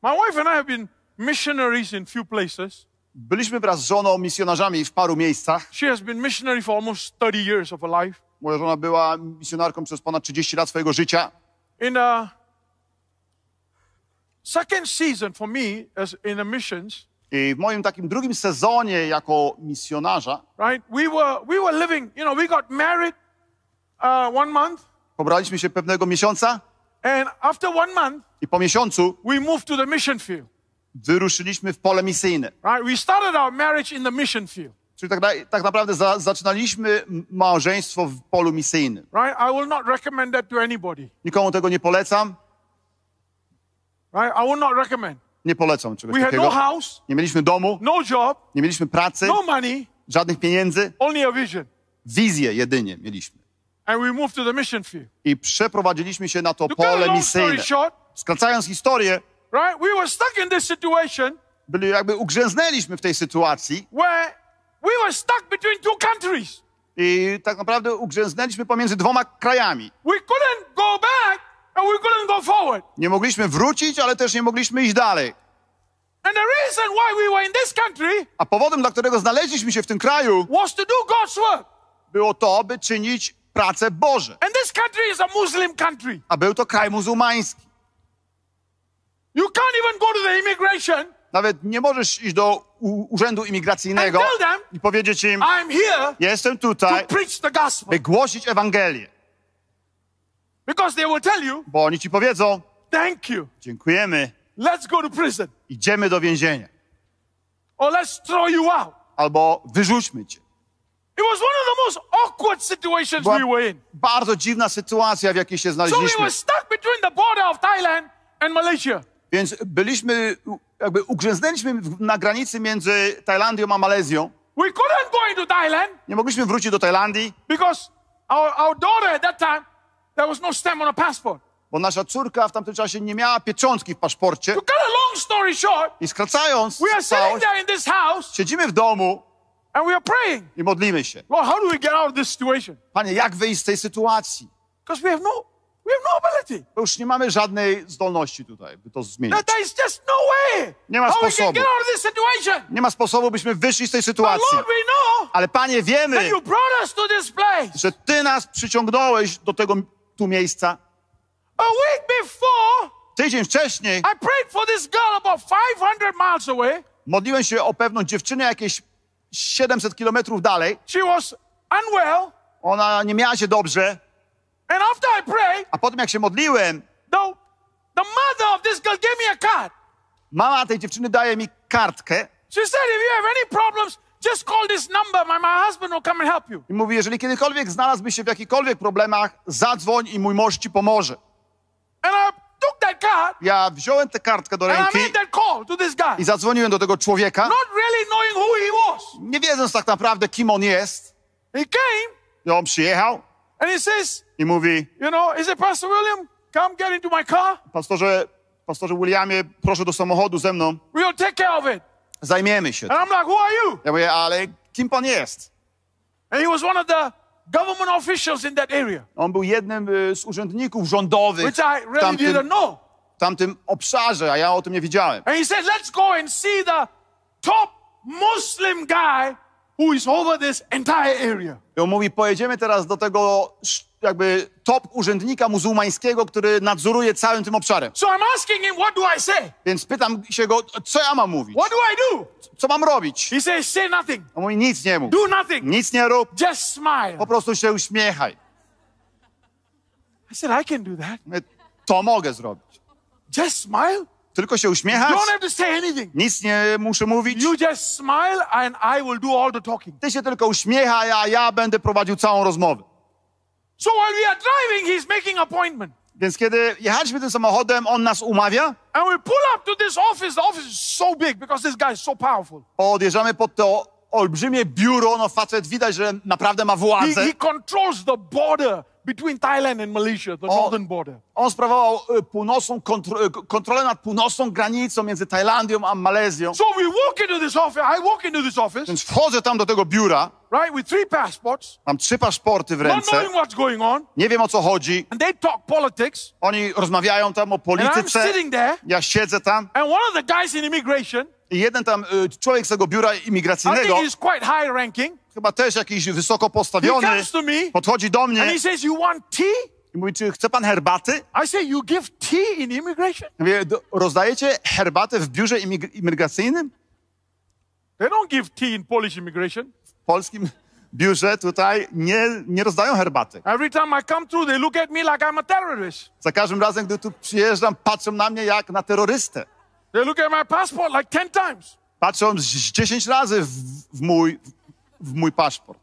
My wife and I have been missionaries in few places. Byliśmy wraz z żoną misjonarzami w paru miejscach. She has been missionary for almost 30 years of her life. Moja żona była misjonarką przez ponad 30 lat swojego życia. In a second season for me as in the missions. I w moim takim drugim sezonie jako misjonarza. Right, we were we were living, you know, we got married uh, one month. Pobraliśmy się pewnego miesiąca. And after one month, i po miesiącu, we moved to the mission field wyruszyliśmy w pole misyjne. Right? We started our marriage in the mission field. Czyli tak, tak naprawdę za, zaczynaliśmy małżeństwo w polu misyjnym. Right? I will not recommend that to anybody. Nikomu tego nie polecam. Right? I will not recommend. Nie polecam czegoś We takiego. Had no house, nie mieliśmy domu, no job, nie mieliśmy pracy, no money, żadnych pieniędzy. Only a vision. Wizję jedynie mieliśmy. And we moved to the mission field. I przeprowadziliśmy się na to pole misyjne. Short, Skracając historię, Right? We were stuck in this situation. Byli jakby ugrzęznęliśmy w tej sytuacji. Where we were stuck between two countries. I tak naprawdę ugrzęznęliśmy pomiędzy dwoma krajami. We couldn't go back and we couldn't go forward. Nie mogliśmy wrócić, ale też nie mogliśmy iść dalej. And the reason why we were in this country A powodem, dla którego znaleźliśmy się w tym kraju, was to do God's work. było to, by czynić pracę Boże. And this country is a Muslim country. A był to kraj muzułmański. You can't even go to the immigration nawet nie możesz iść do urzędu imigracyjnego them, i powiedzieć im, jestem tutaj, by głosić Ewangelię. You, Bo oni ci powiedzą, Thank you. dziękujemy, let's go to prison. idziemy do więzienia. Or let's throw you out. Albo wyrzućmy cię. It was one of the most awkward situations Była we were in. bardzo dziwna sytuacja, w jakiej się znaleźliśmy. So we were stuck between the border of Thailand and Malaysia. Więc byliśmy, jakby ugrzęznęliśmy na granicy między Tajlandią a Malezją. We couldn't go into Thailand. Nie mogliśmy wrócić do Tajlandii. Because our, our daughter at that time, there was no stamp on passport. Bo nasza córka w tamtym czasie nie miała pieczątki w paszporcie. To cut a long story short, I skracając we are całość, there in this house, siedzimy w domu and we are praying. i modlimy się. Lord, how do we get out of this situation? Panie, jak wyjść z tej sytuacji? Because we have no we have no ability. już nie mamy żadnej zdolności tutaj, by to zmienić. That there is just no way nie ma sposobu. Get out of this situation. Nie ma sposobu, byśmy wyszli z tej sytuacji. But Lord, we know, Ale Panie, wiemy, that you brought us to this place. że Ty nas przyciągnąłeś do tego tu miejsca. A week before, Tydzień wcześniej I prayed for this girl about 500 miles away. modliłem się o pewną dziewczynę jakieś 700 kilometrów dalej. She was unwell. Ona nie miała się dobrze. And after I prayed, a potem jak się modliłem, the, the mother of this girl gave me a card. Mama tej dziewczyny daje mi kartkę. She said, if you have any problems, just call this number. My, my husband will come and help you. I mówi, jeżeli kiedykolwiek znalazłby się w jakichkolwiek problemach, zadzwoń i mój mąż ci pomoże. And I took that card. Ja wziąłem tę kartkę do ręki. And I made that call to this guy. I zadzwoniłem do tego człowieka. Not really knowing who he was. Nie wiedząc tak naprawdę kim on jest. He came. I on przyjechał. And he says, i mówi, you know, is it Pastor William? Come get into my car. Pastorze, pastorze Williamie, proszę do samochodu ze mną. We'll take care of it. Zajmiemy się. And I'm like, who are you? Ja mówię, ale kim pan jest? And he was one of the government officials in that area. On był jednym y, z urzędników rządowych. Which I really tamtym, didn't know. tamtym obszarze, a ja o tym nie wiedziałem. And he said, let's go and see the top Muslim guy who is over this entire area. I on mówi, pojedziemy teraz do tego jakby top urzędnika muzułmańskiego, który nadzoruje całym tym obszarem. So I'm asking him, what do I say? Więc pytam się go, co ja mam mówić? What do I do? Co mam robić? He says, say nothing. On mówi, nic nie mów. Do nothing. Nic nie rób. Just smile. Po prostu się uśmiechaj. I said, I can do that. to mogę zrobić. Just smile. Tylko się uśmiechasz. You don't have to say anything. Nic nie muszę mówić. You just smile and I will do all the talking. Ty się tylko uśmiechaj, a ja będę prowadził całą rozmowę. So while we are driving, he's making appointment. Więc kiedy jechaliśmy tym samochodem, on nas umawia. And we pull up to this office. The office is so big because this guy is so powerful. Odjeżdżamy pod to olbrzymie biuro, no facet widać, że naprawdę ma władzę. He, he controls the border between Thailand and Malaysia, the on, northern border. On sprawował y, północną kontro, y, kontrolę nad północną granicą między Tajlandią a Malezją. So we walk into this office. I walk into this office. Więc wchodzę tam do tego biura. Right, with three passports. Mam trzy paszporty w ręce. Not knowing what's going on. Nie wiem o co chodzi. And they talk politics. Oni rozmawiają tam o polityce. And I'm sitting there. Ja siedzę tam. And one of the guys in immigration. I jeden tam y, człowiek z tego biura imigracyjnego. I think he's quite high ranking chyba też jakiś wysoko postawiony, podchodzi do mnie says, i mówi, czy chce pan herbaty? I say, you give tea in immigration? Mówię, rozdajecie herbatę w biurze imigracyjnym? They don't give tea in Polish immigration. W polskim biurze tutaj nie, nie rozdają herbaty. Every time I come through, they look at me like I'm a terrorist. Za każdym razem, gdy tu przyjeżdżam, patrzą na mnie jak na terrorystę. They look at my passport like 10 times. Patrzą z 10 razy w, w mój w mój paszport.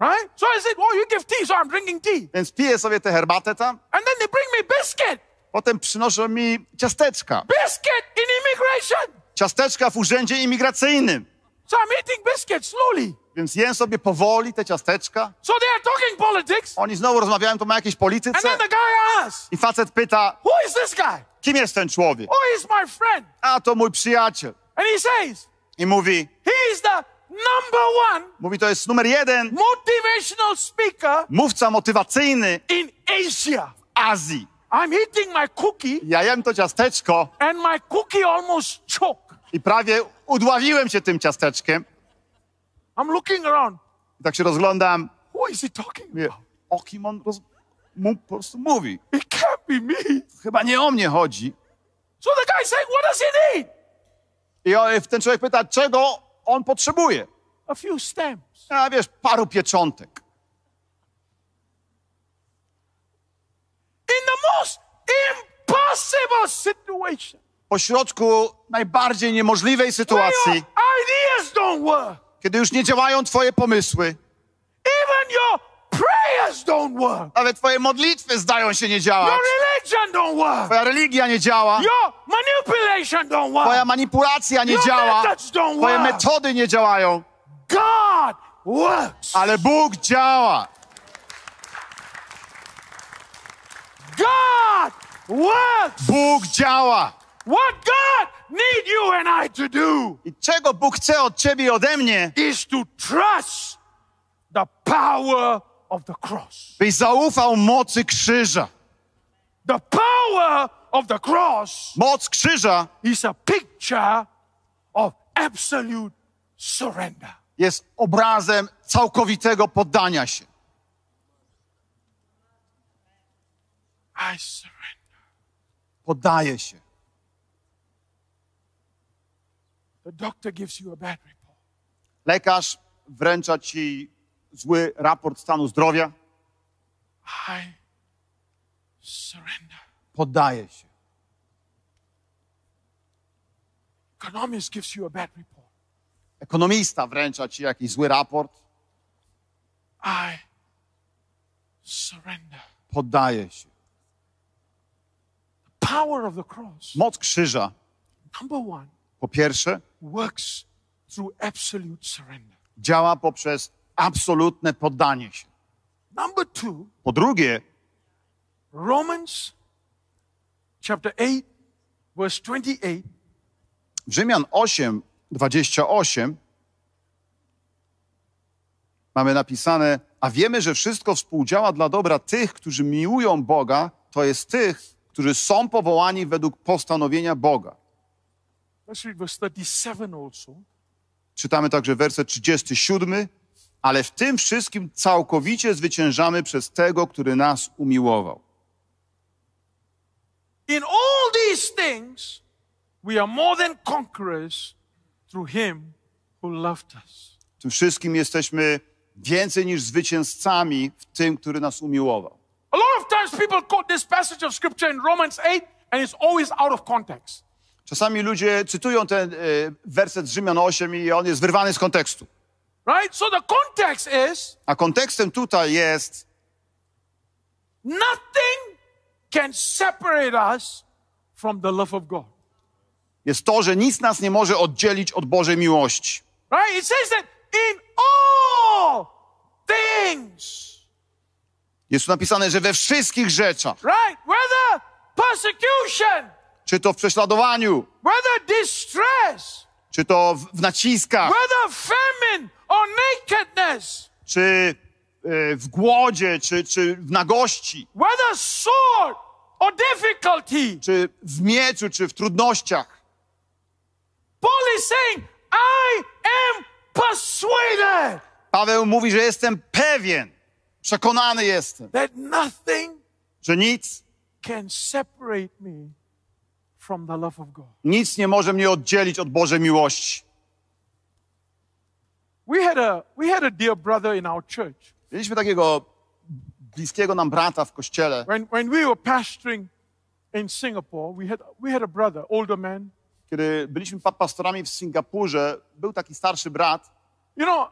Right? So I said, oh, you give tea, so I'm drinking tea. Więc piję sobie tę herbatę tam. And then they bring me biscuit. Potem przynoszą mi ciasteczka. Biscuit in immigration. Ciasteczka w urzędzie imigracyjnym. So I'm eating biscuit slowly. Więc jem sobie powoli te ciasteczka. So they are talking politics. Oni znowu rozmawiają tu ma jakieś polityce. And then the guy asks, I facet pyta, Who is this guy? kim jest ten człowiek? Oh, he's my friend. A to mój przyjaciel. And he says, I mówi, he is the number one, mówi to jest numer jeden, motivational speaker, mówca motywacyjny in Asia. w Azji. I'm eating my cookie, ja jem to ciasteczko and my cookie almost choke. i prawie udławiłem się tym ciasteczkiem. I'm looking around. I tak się rozglądam. Who is he talking about? O kim on roz... mu po prostu mówi? It can't be me. Chyba nie o mnie chodzi. So the guy saying, what does he need? I ten człowiek pyta, czego on potrzebuje. A few A wiesz, paru pieczątek. In the most impossible situation. najbardziej niemożliwej sytuacji. Ideas don't work. Kiedy już nie działają twoje pomysły. Even your prayers don't work. Nawet twoje modlitwy zdają się nie działać. Your religion don't work. Twoja religia nie działa. Your manipulation don't work. Twoja manipulacja nie Your działa. Methods don't Twoje metody nie działają. God works. Ale Bóg działa. God works. Bóg działa. What God need you and I to do? I czego Bóg chce od ciebie i ode mnie? Is to trust the power of the cross. Byś zaufał mocy krzyża. The power of the cross Moc krzyża is a picture of absolute surrender. Jest obrazem całkowitego poddania się. I surrender. Poddaję się. The doctor gives you a bad report. Lekarz wręcza ci zły raport stanu zdrowia. I Poddaję się. Ekonomista wręcza ci jakiś zły raport. I surrender. Poddaję się. Power of the cross. Moc krzyża. Number one. Po pierwsze, works through absolute surrender. Działa poprzez absolutne poddanie się. Number two. Po drugie, Romans chapter 8 verse 28 Rzymian 8 28 mamy napisane a wiemy, że wszystko współdziała dla dobra tych, którzy miłują Boga, to jest tych, którzy są powołani według postanowienia Boga. Czytamy także werset 37, ale w tym wszystkim całkowicie zwyciężamy przez tego, który nas umiłował. In all these things, we are more than conquerors through him who loved us. W tym wszystkim jesteśmy więcej niż zwycięzcami w tym, który nas umiłował. A lot of times people quote this passage of scripture in Romans 8 and it's always out of context. Czasami ludzie cytują ten e, werset z Rzymian 8 i on jest wyrwany z kontekstu. Right? So the context is A kontekstem tutaj jest nothing can separate us from the love of God. Jest to, że nic nas nie może oddzielić od Bożej miłości. Right? It says that in all things. Jest tu napisane, że we wszystkich rzeczach. Right? Whether persecution. Czy to w prześladowaniu. Whether distress. Czy to w naciskach. Whether famine or nakedness. Czy E, w głodzie czy, czy w nagości, whether sword or difficulty. czy w mieczu, czy w trudnościach. Paul is saying, I am persuaded. Paweł mówi, że jestem pewien, przekonany jestem, that nothing że nic can separate me from the love of God. nic nie może mnie oddzielić od Bożej miłości. We had a, we had a dear brother in our church. Mieliśmy takiego bliskiego nam brata w kościele. When, when we were pastoring in Singapore, we had, we had a brother, older man. Kiedy byliśmy pastorami w Singapurze, był taki starszy brat. You know,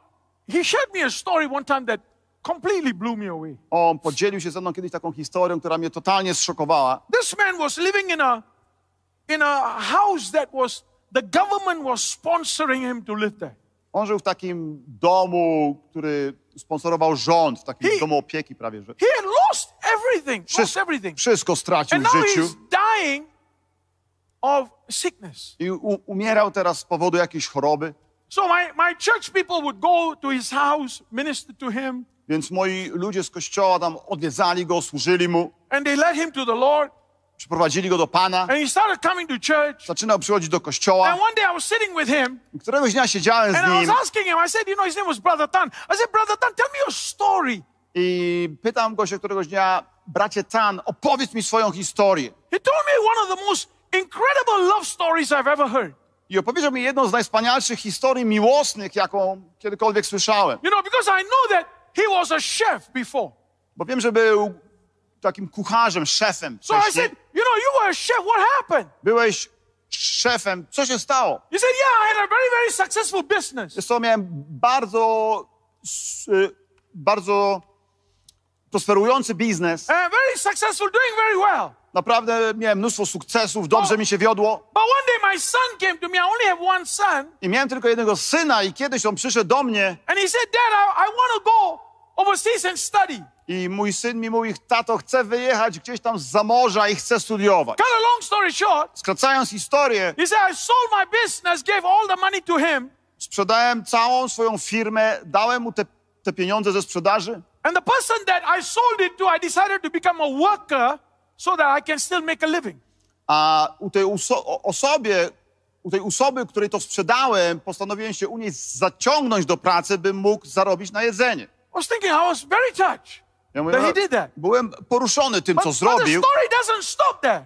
he shared me a story one time that completely blew me away. On podzielił się ze mną kiedyś taką historią, która mnie totalnie zszokowała. This man was living in a in a house that was the government was sponsoring him to live there. On żył w takim domu, który sponsorował rząd, w takim he, domu opieki prawie, że. He had lost everything, lost everything. Wszystko stracił And w życiu. dying of sickness. I umierał teraz z powodu jakiejś choroby. Więc moi ludzie z kościoła tam odwiedzali go, służyli mu. And they led him to the Lord. Przyprowadzili go do Pana. And he started coming to church. Zaczynał przychodzić do kościoła. And one day I was sitting with him. Któregoś dnia siedziałem z nim. And I was asking him, I said, you know, his name was Brother Tan. I said, Brother Tan, tell me your story. I pytam go się któregoś dnia, bracie Tan, opowiedz mi swoją historię. He told me one of the most incredible love stories I've ever heard. I opowiedział mi jedną z najwspanialszych historii miłosnych, jaką kiedykolwiek słyszałem. You know, because I know that he was a chef before. Bo wiem, że był takim kucharzem, szefem. So I said, you know, you were a chef, what happened? Byłeś szefem, co się stało? He said, yeah, I had a very, very successful business. miałem bardzo, y, bardzo prosperujący biznes. And very successful, doing very well. Naprawdę miałem mnóstwo sukcesów, dobrze mi się wiodło. I miałem tylko jednego syna i kiedyś on przyszedł do mnie. And he said, Dad, I want to go overseas and study. I mój syn mi mówi, tato, chcę wyjechać gdzieś tam z morza i chcę studiować. Cut a long story short. Skracając historię. He said, I sold my business, gave all the money to him. Sprzedałem całą swoją firmę, dałem mu te, te pieniądze ze sprzedaży. And the person that I sold it to, I decided to become a worker so that I can still make a living. A u tej osobie, u tej osoby, której to sprzedałem, postanowiłem się u niej zaciągnąć do pracy, bym mógł zarobić na jedzenie. I was thinking, I was very touched. Ja mówię, no, byłem poruszony tym, co zrobił,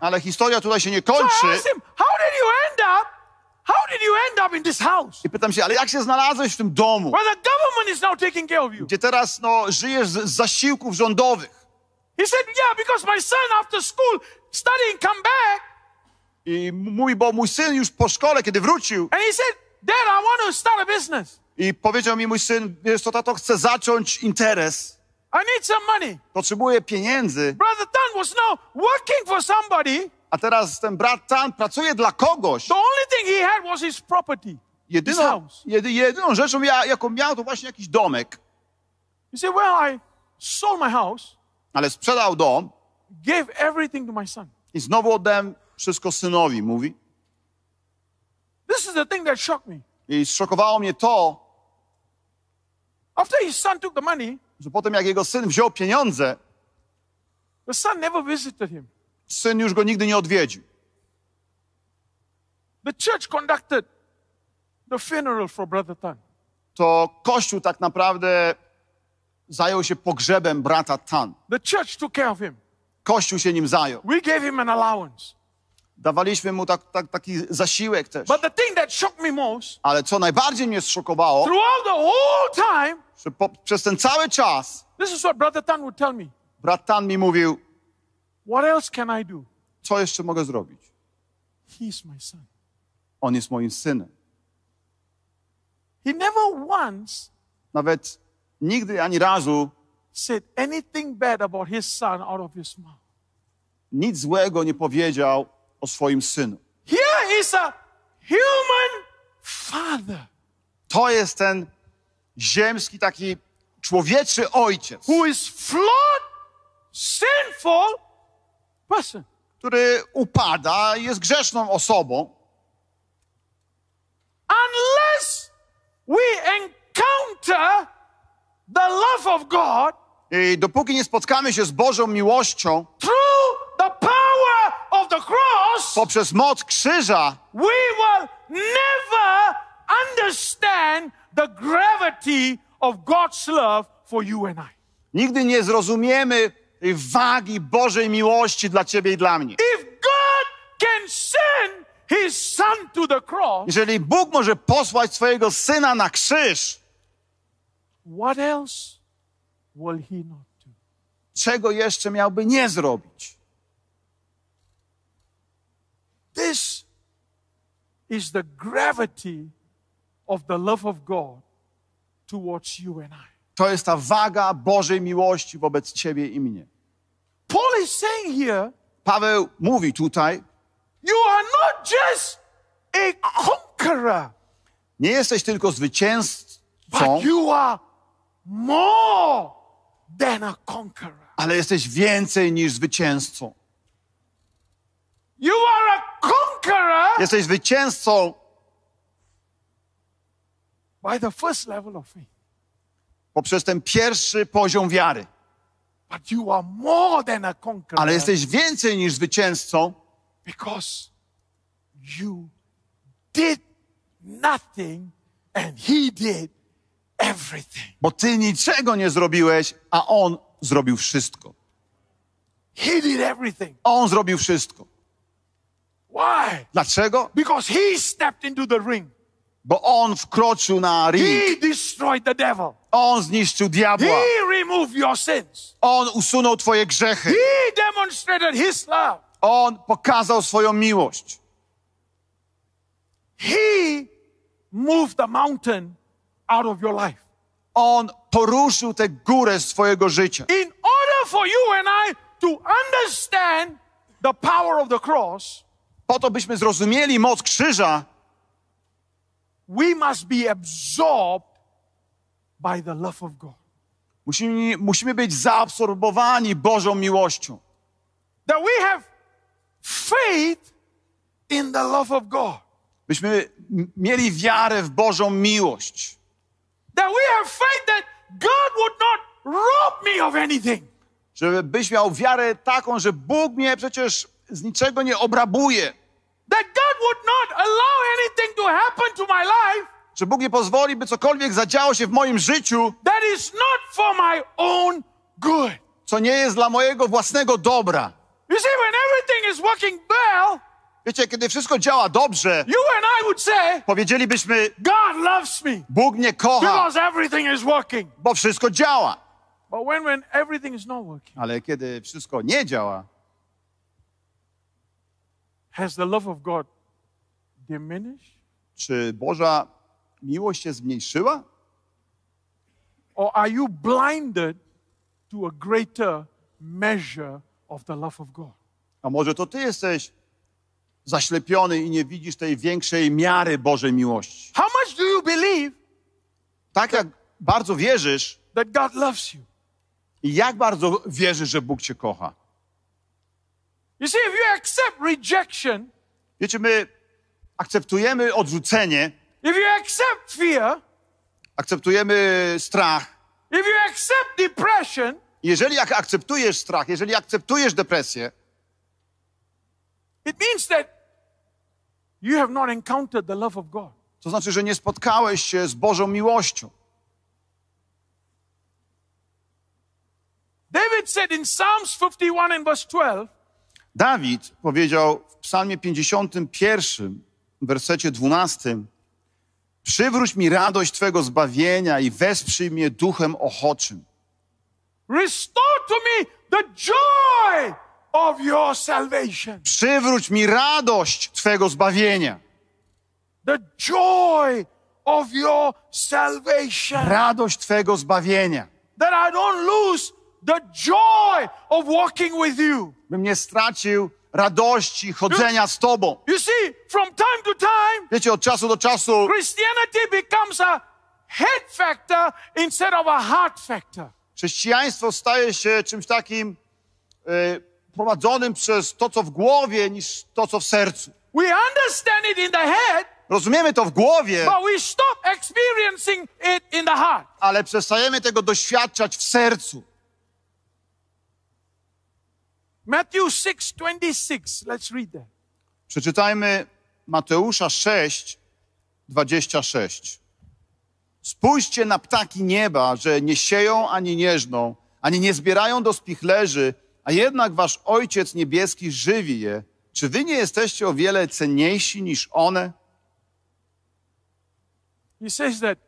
ale historia tutaj się nie kończy. I pytam się, ale jak się znalazłeś w tym domu? Gdzie teraz no, żyjesz z zasiłków rządowych. He said, yeah, because my son after school studying come back. I mówi, bo mój syn już po szkole, kiedy wrócił. And he said, Dad, I want to start a business. I powiedział mi mój syn, wiesz co, tato, chcę zacząć interes. I need some money. Potrzebuję pieniędzy. Brother Tan was now working for somebody. A teraz ten brat Tan pracuje dla kogoś. The only thing he had was his property. Jedyną, jedy, jedyną rzeczą, ja, jaką miał, to właśnie jakiś domek. You say, well, I sold my house. Ale sprzedał dom. Gave everything to my son. I znowu oddałem wszystko synowi, mówi. This is the thing that shocked me. I zszokowało mnie to. After his son took the money, że po tym jak jego syn wziął pieniądze, The son never visited him. syn już go nigdy nie odwiedził. The church conducted the funeral for brother Tan. To kościół tak naprawdę zajął się pogrzebem brata Tan. The church took care of him. Kościół się nim zajął. We gave him an allowance. Dawaliśmy mu tak, tak, taki zasiłek też. But the thing that shocked me most, Ale co najbardziej mnie zszokowało, throughout the whole time, że po, przez ten cały czas This is what brother Tan would tell me. brat Tan mi mówił, What else can I do? co jeszcze mogę zrobić? He is my son. On jest moim synem. He never once Nawet nigdy ani razu said anything bad about his son out of his mouth. nic złego nie powiedział o swoim synu. Here is a human father. To jest ten ziemski, taki człowieczy ojciec, who is flawed, sinful person. który upada, i jest grzeszną osobą. Unless we encounter the love of God, I dopóki nie spotkamy się z Bożą miłością, through the power of the cross, poprzez moc krzyża, we will never understand the gravity of God's love for you and I. Nigdy nie zrozumiemy wagi Bożej miłości dla ciebie i dla mnie. If God can send his son to the cross, jeżeli Bóg może posłać swojego syna na krzyż, what else will he not do? Czego jeszcze miałby nie zrobić? This is the gravity of the love of God towards you and I. To jest ta waga Bożej miłości wobec ciebie i mnie. Paul is saying here, Paweł mówi tutaj, you are not just a conqueror. Nie jesteś tylko zwycięzcą, but you are more than a conqueror. ale jesteś więcej niż zwycięzcą. You are a conqueror. Jesteś zwycięzcą by the first level of faith. Poprzez ten pierwszy poziom wiary. But you are more than a conqueror. Ale jesteś więcej niż zwycięzcą. Because you did nothing and he did everything. Bo ty niczego nie zrobiłeś, a on zrobił wszystko. He did everything. On zrobił wszystko. Why? Dlaczego? Because he stepped into the ring. Bo on wkroczył na ring. He destroyed the devil. On zniszczył diabła. He removed your sins. On usunął twoje grzechy. He demonstrated his love. On pokazał swoją miłość. He moved the mountain out of your life. On poruszył tę górę z twojego życia. In order for you and I to understand the power of the cross. Po to byśmy zrozumieli moc krzyża we must be absorbed by the love of God. Musimy, musimy być zaabsorbowani Bożą miłością. That we have faith in the love of God. Byśmy mieli wiarę w Bożą miłość. That we have faith that God would not rob me of anything. Żebyś miał wiarę taką, że Bóg mnie przecież z niczego nie obrabuje that God would not allow anything to happen to my life, Bóg nie pozwoli, by cokolwiek zadziało się w moim życiu, that is not for my own good. co nie jest dla mojego własnego dobra. You see, when everything is working well, Wiecie, kiedy wszystko działa dobrze, you and I would say, powiedzielibyśmy, God loves me Bóg mnie kocha, because everything is working. bo wszystko działa. But when, when everything is not working, Ale kiedy wszystko nie działa, Has the love of God diminished? Czy Boża miłość się zmniejszyła? Or are you blinded to a greater measure of the love of God? A może to ty jesteś zaślepiony i nie widzisz tej większej miary Bożej miłości? How much do you believe? Tak jak bardzo wierzysz, that God loves you. I jak bardzo wierzysz, że Bóg cię kocha? You see, if you accept rejection, Wiecie, my akceptujemy odrzucenie, if you accept fear, akceptujemy strach, if you accept depression, jeżeli ak akceptujesz strach, jeżeli akceptujesz depresję, it means that you have not encountered the love of God. To znaczy, że nie spotkałeś się z Bożą miłością. David said in Psalms 51 and verse 12, Dawid powiedział w Psalmie 51, w wersecie 12: Przywróć mi radość Twego zbawienia i wesprzyj mnie duchem ochoczym. Restore to me the joy of your salvation. Przywróć mi radość Twego zbawienia. The joy of your salvation. Radość Twego zbawienia. That I don't lose the joy of walking with you. Bym nie stracił radości chodzenia z Tobą. You see, from time to time, Wiecie, od czasu do czasu Christianity becomes a head factor instead of a heart factor. chrześcijaństwo staje się czymś takim e, prowadzonym przez to, co w głowie, niż to, co w sercu. We understand it in the head, Rozumiemy to w głowie, but we stop experiencing it in the heart. ale przestajemy tego doświadczać w sercu. Matthew 6:26. Let's read that. Przeczytajmy Mateusza 6, 26. Spójrzcie na ptaki nieba, że nie sieją ani nie żną, ani nie zbierają do spichlerzy, a jednak wasz Ojciec Niebieski żywi je. Czy wy nie jesteście o wiele cenniejsi niż one? He says that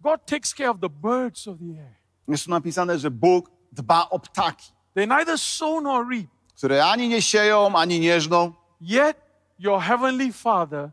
God takes care of the birds of the air. Jest tu napisane, że Bóg dba o ptaki. They neither sow nor reap. Które ani nie sieją, ani nie żną. Yet your heavenly Father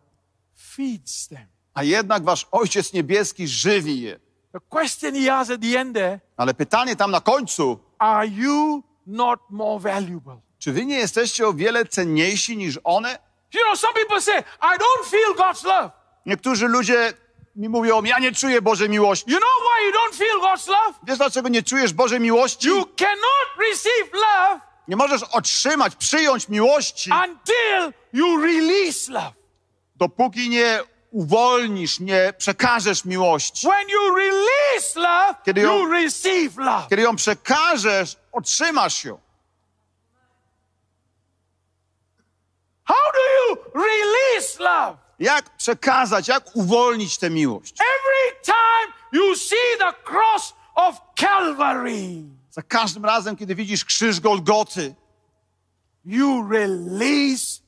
feeds them. A jednak wasz Ojciec Niebieski żywi je. The question he has at the end there, Ale pytanie tam na końcu. Are you not more valuable? Czy wy nie jesteście o wiele cenniejsi niż one? You know, some people say, I don't feel God's love. Niektórzy ludzie mi mówią, ja nie czuję Bożej miłości. You know why you don't feel God's love? Wiesz dlaczego nie czujesz Bożej miłości? You cannot receive love. Nie możesz otrzymać, przyjąć miłości. Until you release love. Dopóki nie uwolnisz, nie przekażesz miłości. When you release love, kiedy ją, you receive love. Kiedy ją przekażesz, otrzymasz ją. How do you release love? Jak przekazać, jak uwolnić tę miłość? Every time you see the cross of Calvary. Za każdym razem, kiedy widzisz krzyż Golgoty, you release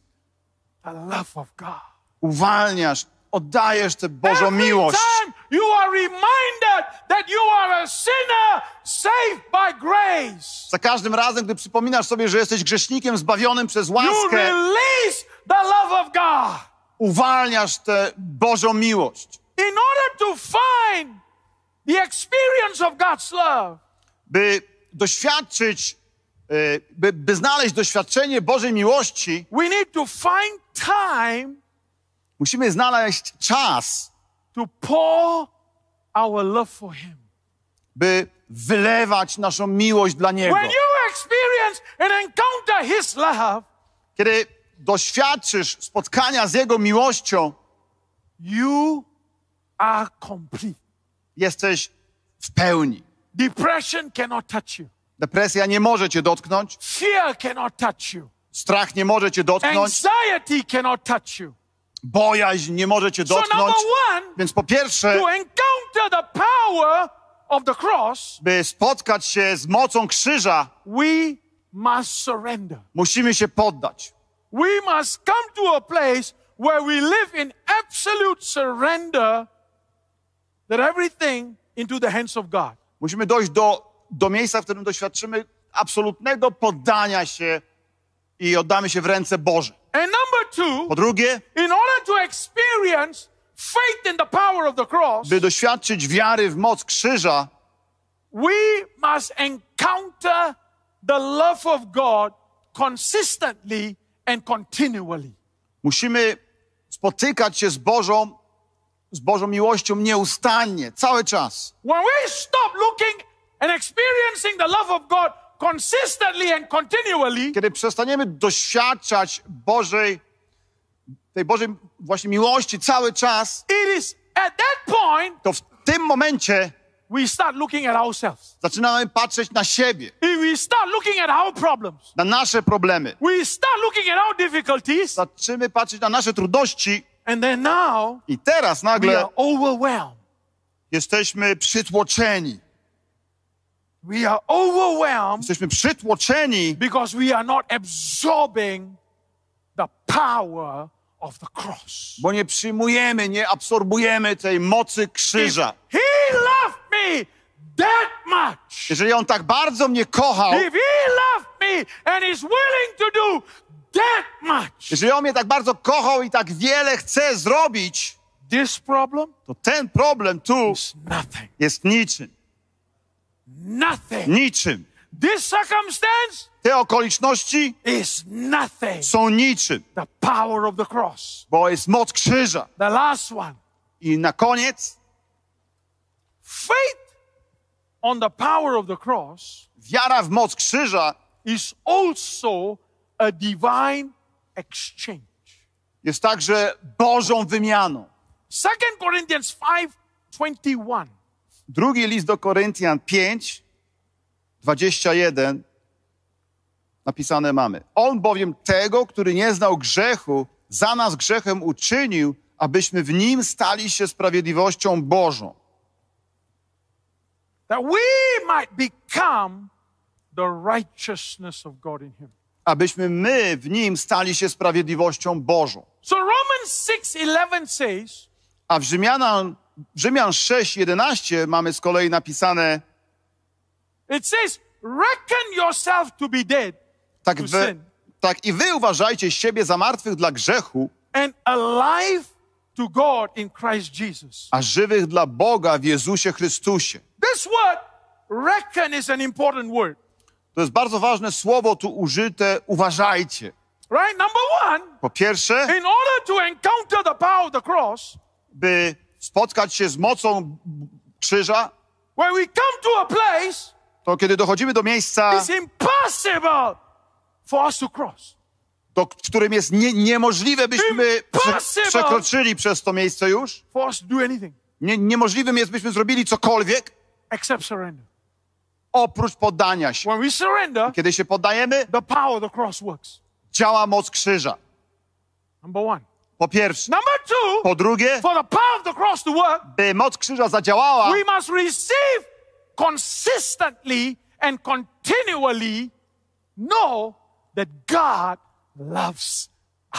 the love of God. Uwalniasz, oddajesz tę Bożą Every miłość. Time you are reminded that you are a sinner saved by grace. Za każdym razem, gdy przypominasz sobie, że jesteś grzesznikiem zbawionym przez łaskę, you release the love of God uwalniasz tę Bożą miłość. In order to find the experience of God's love. By doświadczyć, e, by, by znaleźć doświadczenie Bożej miłości, we need to find time musimy znaleźć czas, to pour our love for him. by wylewać naszą miłość dla Niego. When you experience and encounter his love, Kiedy doświadczysz spotkania z Jego miłością, you are complete. Jesteś w pełni. Depression cannot touch you. Depresja nie może cię dotknąć. Fear cannot touch you. Strach nie może cię dotknąć. Anxiety cannot touch you. Bojaźń nie może cię dotknąć. So one, Więc po pierwsze, to encounter the power of the cross, by spotkać się z mocą krzyża, we must surrender. musimy się poddać we must come to a place where we live in absolute surrender that everything into the hands of God. Musimy dojść do, do miejsca, w którym doświadczymy absolutnego poddania się i oddamy się w ręce Boże. And number two, po drugie, in order to experience faith in the power of the cross, by doświadczyć wiary w moc krzyża, we must encounter the love of God consistently and continually. Musimy spotykać się z Bożą, z Bożą miłością nieustannie, cały czas. When we stop looking and experiencing the love of God consistently and continually, kiedy przestaniemy doświadczać Bożej, tej Bożej właśnie miłości cały czas, it is at that point, to w tym momencie we start looking at ourselves. Zaczynamy patrzeć na siebie. We start looking at our problems. Na nasze problemy. We start looking at our difficulties. Zaczynamy patrzeć na nasze trudności. And then now, I teraz nagle we are overwhelmed. jesteśmy przytłoczeni. We are overwhelmed jesteśmy przytłoczeni because we are not absorbing the power of the cross. Bo nie przyjmujemy, nie absorbujemy tej mocy krzyża. If he loved jeżeli on tak bardzo mnie kochał, jeżeli on mnie tak bardzo kochał i tak wiele chce zrobić, this problem, to ten problem tu jest niczym. Nothing. Niczym. This circumstance te okoliczności is nothing. są niczym. The power of the cross. Bo jest moc krzyża. The last one. I na koniec Faith on the power of the cross wiara w moc krzyża is also a divine exchange. Jest także Bożą wymianą. 2 Corinthians 5:21. Drugi list do Koryntian 5 21 napisane mamy. On bowiem tego, który nie znał grzechu, za nas grzechem uczynił, abyśmy w nim stali się sprawiedliwością Bożą. Abyśmy my w nim stali się sprawiedliwością Bożą. So Romans 6:11 says A w Rzymianan Rzymian 6:11 mamy z kolei napisane It says reckon yourself to be dead. Tak, wy, tak i wy uważajcie siebie za martwych dla grzechu and alive to God in Christ Jesus. A żywych dla Boga w Jezusie Chrystusie. This word reckon is an important word. To jest bardzo ważne słowo tu użyte, uważajcie. Right? Number one, po pierwsze, in order to encounter the power of the cross, by spotkać się z mocą krzyża, when we come to a place, to kiedy dochodzimy do miejsca, it's impossible for us to cross. Do, w którym jest nie, niemożliwe, byśmy prze, przekroczyli przez to miejsce już. For us to do anything. Nie, niemożliwym jest, byśmy zrobili cokolwiek. Except surrender. Oprócz poddania się. When we surrender, Kiedy się poddajemy, the power of the cross works. działa moc krzyża. Number one. Po pierwsze. Number two, po drugie, for the power of the cross to work, by moc krzyża zadziałała, we must receive consistently and continually know that God loves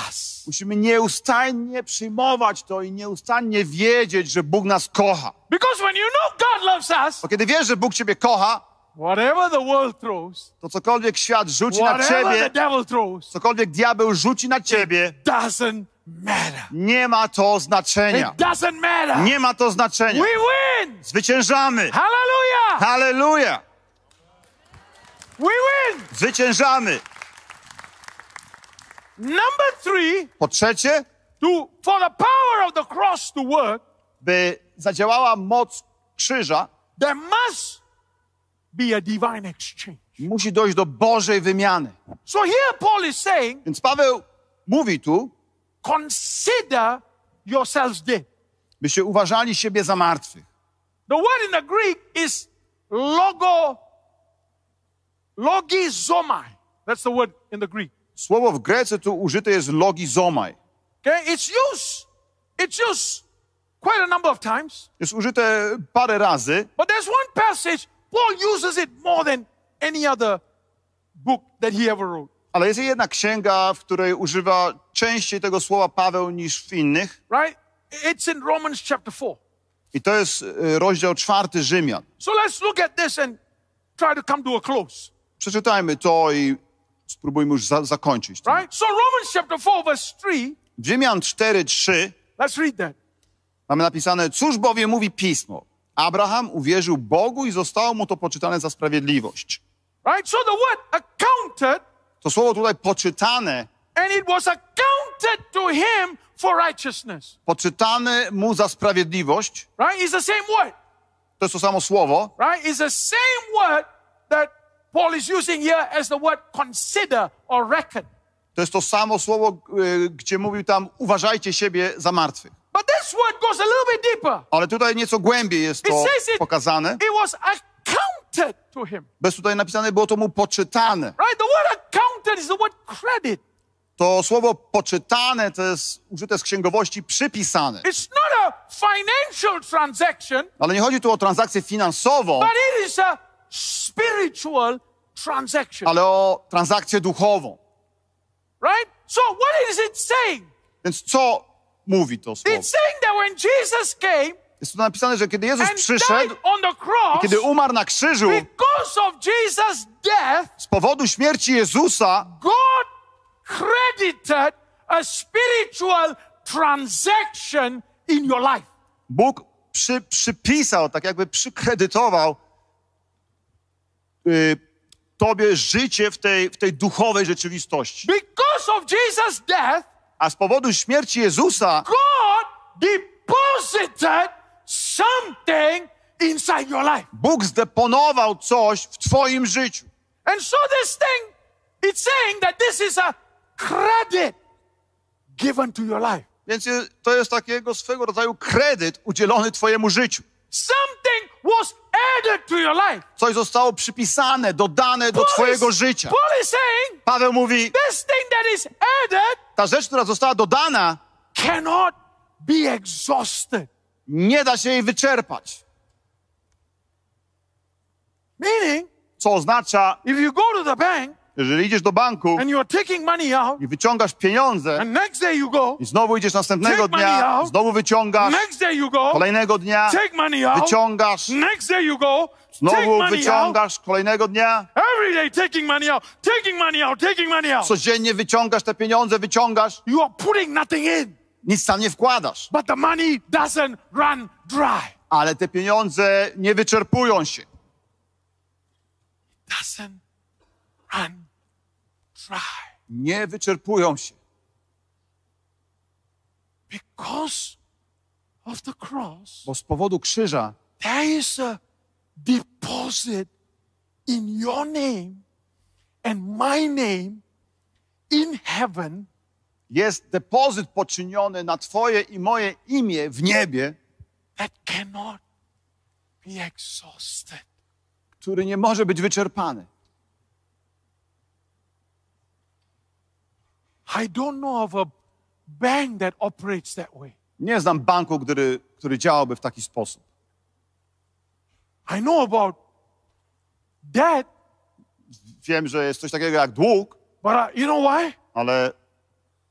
us. Musimy nieustannie przyjmować to i nieustannie wiedzieć, że Bóg nas kocha. Because when you know God loves us, Bo kiedy wiesz, że Bóg ciebie kocha, whatever the world throws, to cokolwiek świat rzuci na ciebie, the devil throws, cokolwiek diabeł rzuci na ciebie, doesn't matter. nie ma to znaczenia. It doesn't matter. Nie ma to znaczenia. We win. Zwyciężamy. Hallelujah. Hallelujah. We win. Zwyciężamy. Number three, po trzecie, to, for the power of the cross to work, by zadziałała moc krzyża, there must be a divine exchange. Musi dojść do Bożej wymiany. So here Paul is saying, Więc Paweł mówi tu, consider yourselves dead. By się uważali siebie za martwych. The word in the Greek is logo, logizomai. That's the word in the Greek. Słowo w Grece tu użyte jest logizomai. Okay? It's used. It's used quite a number of times. Jest użyte parę razy. But there's one passage Paul uses it more than any other book that he ever wrote. Ale jest jedna księga, w której używa częściej tego słowa Paweł niż w innych. Right? It's in Romans chapter 4. I to jest e, rozdział czwarty Rzymian. So let's look at this and try to come to a close. Przeczytajmy to i spróbujmy już za, zakończyć. Ten. Right? So Romans chapter 4 verse 3. Rzymian 4, 3. Let's read that. Mamy napisane, cóż bowiem mówi Pismo? Abraham uwierzył Bogu i zostało mu to poczytane za sprawiedliwość. Right? So the word accounted. To słowo tutaj poczytane. And it was accounted to him for righteousness. Poczytane mu za sprawiedliwość. Right? It's the same word. To jest to samo słowo. Right? It's the same word that Paul is using here as the word consider or reckon. To jest to samo słowo, e, gdzie mówił tam uważajcie siebie za martwych. But this word goes a little bit deeper. Ale tutaj nieco głębiej jest to it says it, pokazane. It was accounted to him. Bez tutaj napisane było to mu poczytane. Right? The word accounted is the word credit. To słowo poczytane to jest użyte z księgowości przypisane. It's not a financial transaction, ale nie chodzi tu o transakcję finansową, but it is a spiritual ale o transakcję duchową. Right? So what is it saying? Więc co mówi to słowo? It's saying that when Jesus came, jest tu napisane, że kiedy Jezus przyszedł cross, i kiedy umarł na krzyżu, of Jesus' death, z powodu śmierci Jezusa, God credited a spiritual transaction in your life. Bóg przy, przypisał, tak jakby przykredytował y, Tobie życie w tej, w tej duchowej rzeczywistości. Because of Jesus death, a z powodu śmierci Jezusa God deposited something inside your life. Bóg zdeponował coś w Twoim życiu. And so this thing, it's saying that this is a credit given to your life. Więc to jest takiego swego rodzaju kredyt udzielony Twojemu życiu. Something was Coś zostało przypisane, dodane do Twojego życia. Paul is saying, Paweł mówi, ta rzecz, która została dodana, cannot be exhausted. nie da się jej wyczerpać. Meaning, co oznacza, if you go to the bank, jeżeli idziesz do banku and you are taking money out, i wyciągasz pieniądze and next day you go, i znowu idziesz następnego take dnia, money out, znowu wyciągasz, next day you go, kolejnego dnia take money out, wyciągasz, next day you go, Znowu wyciągasz kolejnego dnia. Every day taking money out, taking money out, taking money out. Codziennie wyciągasz te pieniądze, wyciągasz. You are putting nothing in. Nic tam nie wkładasz. But the money doesn't run dry. Ale te pieniądze nie wyczerpują się. It Doesn't run dry. Nie wyczerpują się. Because of the cross, Bo z powodu krzyża there is a deposit in your name and my name in heaven. Jest depozyt poczyniony na Twoje i moje imię w niebie, that cannot be exhausted. który nie może być wyczerpany. I don't know of a bank that operates that way. Nie znam banku, który, który działałby w taki sposób. I know about debt. Wiem, że jest coś takiego jak dług. But I, you know why? Ale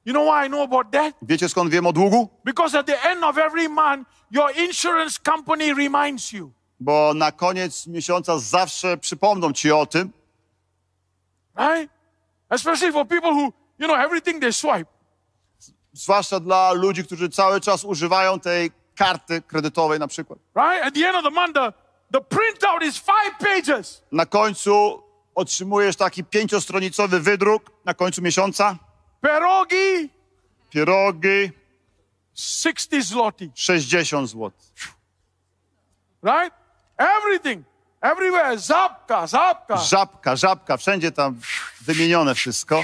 You know why I know about that? Wiecie skąd wiem o długu? Bo na koniec miesiąca zawsze przypomną ci o tym. Right? Especially for people who You know, everything they swipe. Zwłaszcza dla ludzi, którzy cały czas używają tej karty kredytowej na przykład. Right? At the end of the month, the, the printout is five pages. Na końcu otrzymujesz taki pięciostronicowy wydruk na końcu miesiąca. Pierogi. Pierogi. 60 złoty. 60 zł. Right? Everything. Everywhere. Żabka, żabka. Żabka, żabka. Wszędzie tam wymienione wszystko.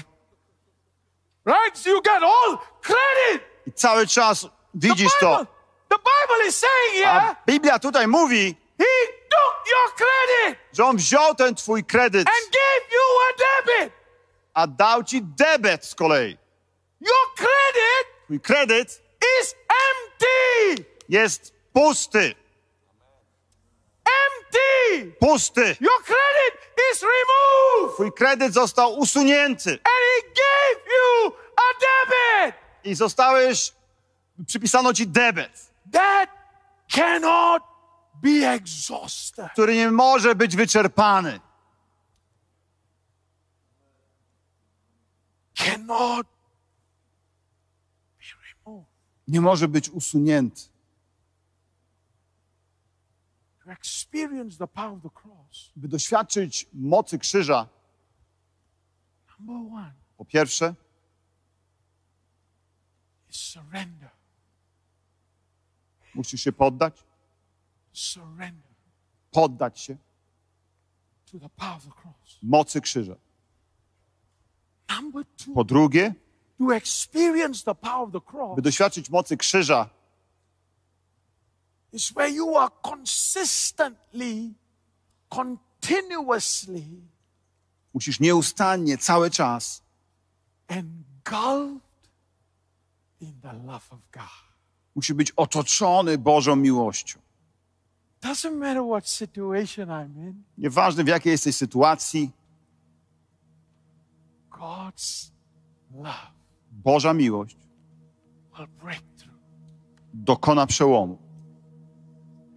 Right? you get all credit. I cały czas widzisz the Bible, to. The Bible is saying, yeah, A Biblia tutaj mówi, he took your credit. że on wziął ten twój kredyt and gave you a, debit. a dał ci debet z kolei. Your credit twój kredyt is empty. jest pusty. Empty. Pusty. Your credit is removed. Twój kredyt został usunięty. And he gave gave you a debit. I zostałeś, przypisano ci debet. That cannot be exhausted. Który nie może być wyczerpany. Cannot be removed. Nie może być usunięty. By doświadczyć mocy krzyża, Number one, po pierwsze, musisz się poddać. Poddać się mocy krzyża. Po drugie, by doświadczyć mocy krzyża, is where you are consistently, continuously. Musisz nieustannie, cały czas engulfed in the love of God. Musi być otoczony Bożą miłością. Doesn't matter what situation I'm in. Nieważne w jakiej jesteś sytuacji. God's love. Boża miłość. Will break through. Dokona przełomu.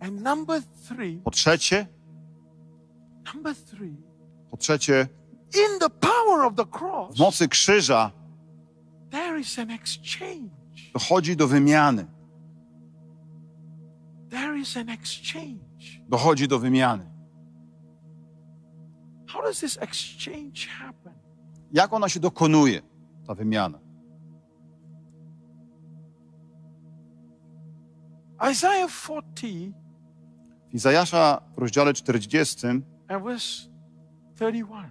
And number three, po trzecie, number three, po trzecie, in the power of the cross, w mocy krzyża there is an exchange. dochodzi do wymiany. There is an exchange. Dochodzi do wymiany. How does this exchange happen? Jak ona się dokonuje, ta wymiana? Isaiah 40 w Izajasza w rozdziale 40 and verse 31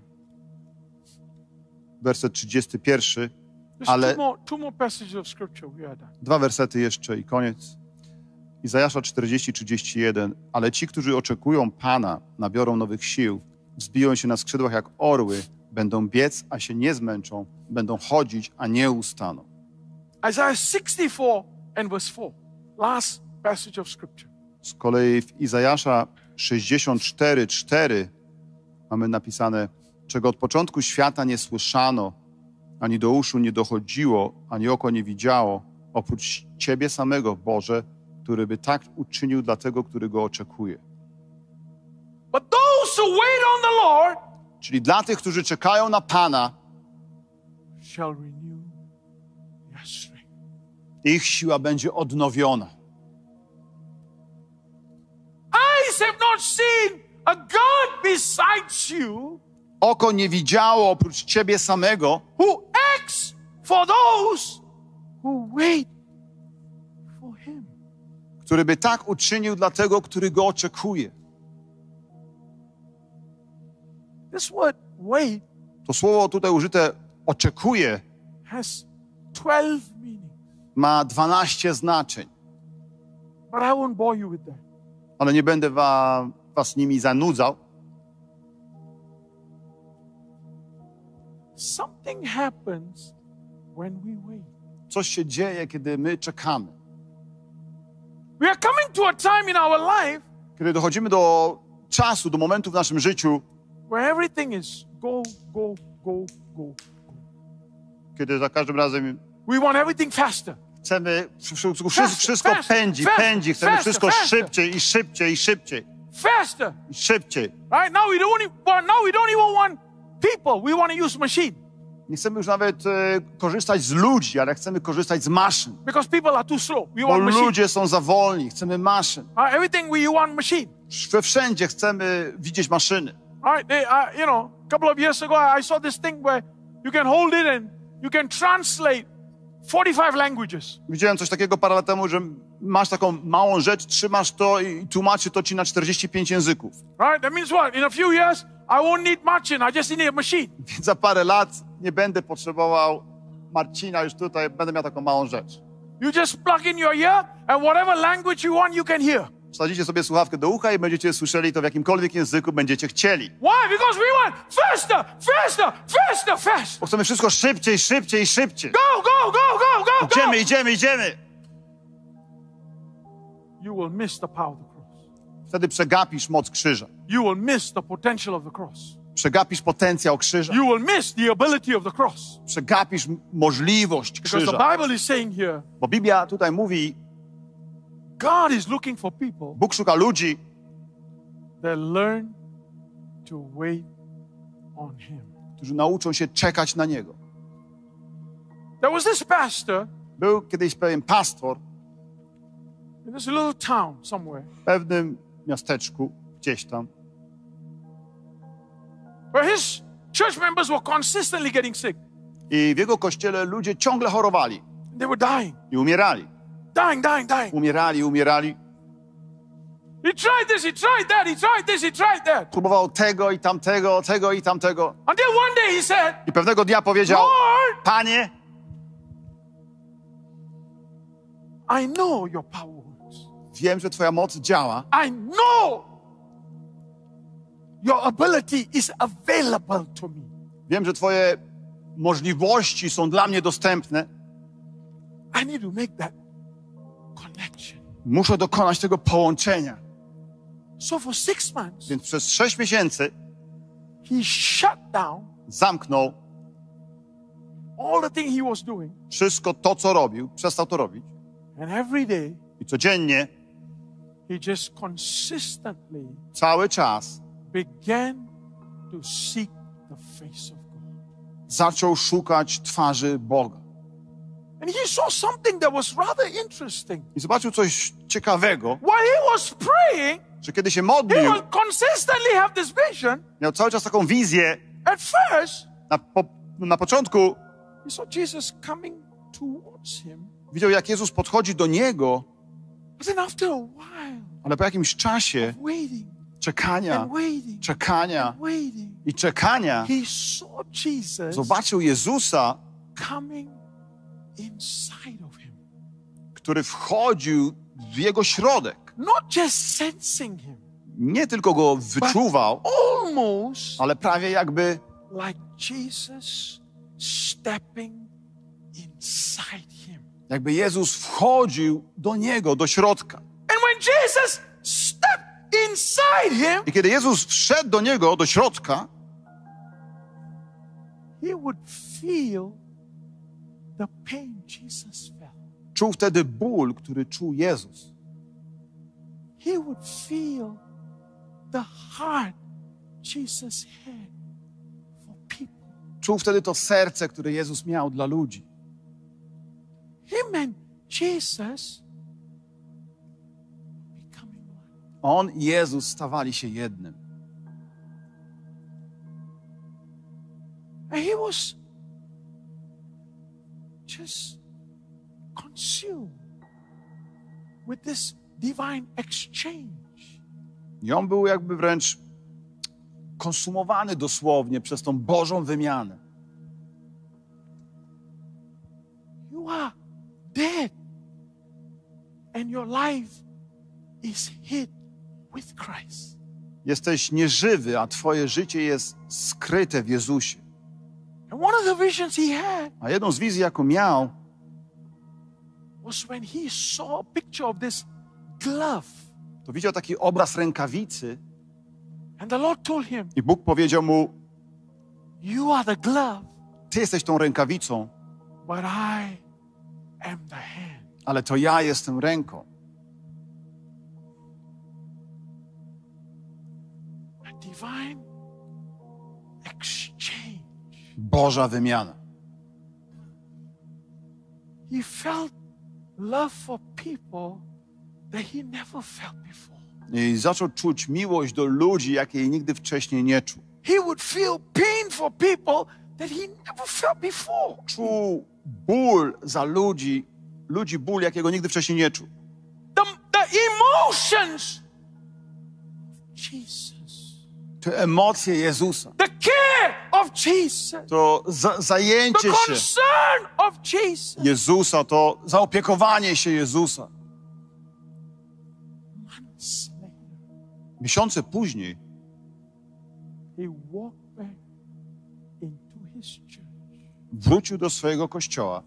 werset 31, ale dwa wersety jeszcze i koniec. Izajasza 40-31, ale ci, którzy oczekują Pana, nabiorą nowych sił, wzbiją się na skrzydłach jak orły, będą biec, a się nie zmęczą, będą chodzić, a nie ustaną. Isaiah 64 and verse 4, last passage of scripture. Z kolei w Izajasza 4 mamy napisane czego od początku świata nie słyszano, ani do uszu nie dochodziło, ani oko nie widziało, oprócz Ciebie samego, Boże, który by tak uczynił dla tego, który go oczekuje. But those who wait on the Lord, czyli dla tych, którzy czekają na Pana, shall renew strength. ich siła będzie odnowiona. Eyes have not seen a God besides you oko nie widziało oprócz ciebie samego. Who acts for those who wait for him? Który by tak uczynił dla tego, który go oczekuje. This word wait to słowo tutaj użyte oczekuje has 12 meanings. ma 12 znaczeń. But I won't bore you with that. Ale nie będę wa, was nimi zanudzał. Something happens when we wait. się dzieje, kiedy my czekamy. We are coming to a time in our life, kiedy dochodzimy do czasu, do momentu w naszym życiu, where everything is go, go, go, go, go. Kiedy za każdym razem we want everything faster. Chcemy wszystko, faster, wszystko faster, pędzi, faster, pędzi, chcemy wszystko szybciej i szybciej i szybciej. Faster. szybciej. Right now we don't even now we don't even want people, we want to use machine. Nie chcemy już nawet e, korzystać z ludzi, ale chcemy korzystać z maszyn. Because people are too slow. We Bo want Bo ludzie są za wolni, chcemy maszyn. Uh, everything we want machine. We wszędzie chcemy widzieć maszyny. right, they, uh, you know, a couple of years ago I saw this thing where you can hold it and you can translate 45 languages. Widziałem coś takiego parę lat temu, że masz taką małą rzecz, trzymasz to i tłumaczy to ci na 45 języków. right, that means what? In a few years i won't need Marcin, I just need a machine. Więc za parę lat nie będę potrzebował Marcina już tutaj, będę miał taką małą rzecz. You just plug in your ear and whatever language you want you can hear. Wsadzicie sobie słuchawkę do ucha i będziecie słyszeli to w jakimkolwiek języku będziecie chcieli. Why? Because we want faster, faster, faster, faster. Bo chcemy wszystko szybciej, szybciej, szybciej. Go, go, go, go, go, go. Idziemy, idziemy, idziemy. You will miss the power Wtedy przegapisz moc krzyża. You will miss the potential of the cross. Przegapisz potencjał krzyża. You will miss the ability of the cross. Przegapisz możliwość krzyża. the Bible is saying here, Bo Biblia tutaj mówi, God is looking for people Bóg szuka ludzi, that learn to wait on him. którzy nauczą się czekać na Niego. There was this pastor, Był kiedyś pewien pastor in this little town somewhere. pewnym miasteczku, gdzieś tam. his church members were consistently getting sick. I w jego kościele ludzie ciągle chorowali. They were dying. I umierali. Dying, dying, dying. Umierali, umierali. He tried this, he tried that, he tried this, he tried that. Próbował tego i tamtego, tego i tamtego. Until one day he said, I pewnego dnia powiedział: Panie, I know your power. Wiem, że Twoja moc działa. I know your ability is available to me. Wiem, że Twoje możliwości są dla mnie dostępne. I need to make that connection. Muszę dokonać tego połączenia. So for six months, Więc przez sześć miesięcy he shut down zamknął all the thing he was doing. wszystko to, co robił, przestał to robić. And every day, I codziennie he just consistently cały czas began to seek the face of God. Zaczął szukać twarzy Boga. And he saw something that was rather interesting. I zobaczył coś ciekawego. While he was praying, że kiedy się modlił, he would consistently have this vision. Miał cały czas taką wizję. At first, na, po, na początku, he saw Jesus coming towards him. Widział jak Jezus podchodzi do niego. But then after a while, ale po jakimś czasie czekania, czekania i czekania zobaczył Jezusa, który wchodził w jego środek. Nie tylko go wyczuwał, ale prawie jakby jakby Jezus wchodził do niego, do środka. Jesus stepped inside him, I kiedy Jezus wszedł do niego, do środka, he would feel the pain Jesus felt. Czuł wtedy ból, który czuł Jezus. He would feel the heart Jesus had for people. Czuł wtedy to serce, które Jezus miał dla ludzi. He meant Jesus On i Jezus stawali się jednym. And he was just consumed with this divine exchange. I on był jakby wręcz konsumowany dosłownie przez tą Bożą wymianę. You are dead and your life is hid with Christ. Jesteś nieżywy, a twoje życie jest skryte w Jezusie. And one of the visions he had a jedną z wizji, jaką miał, was when he saw a picture of this glove. To widział taki obraz rękawicy. And the Lord told him, I Bóg powiedział mu: You are the glove. Ty jesteś tą rękawicą. But I am the hand. Ale to ja jestem ręką. Boża wymiana. He felt love for people that he never felt before. I zaczął czuć miłość do ludzi, jakiej nigdy wcześniej nie czuł. He would feel pain for people that he never felt before. Czuł ból za ludzi, ludzi ból, jakiego nigdy wcześniej nie czuł. The, the emotions Jesus te emocje Jezusa, the care of Jesus, to za zajęcie the się of Jesus. Jezusa, to zaopiekowanie się Jezusa. Miesiące później wrócił do swojego kościoła.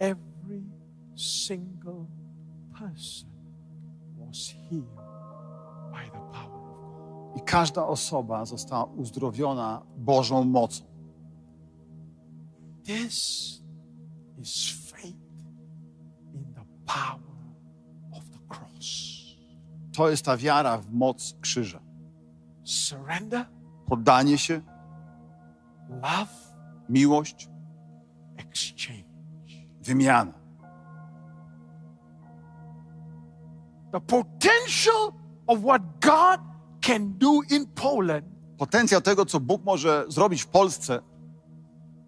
Every single person I każda osoba została uzdrowiona Bożą mocą. This is faith in the power of the cross. To jest ta wiara w moc krzyża. Surrender, poddanie się, love, miłość, exchange, wymiana. The potential of what God can do in Poland potencjał tego, co Bóg może zrobić w Polsce,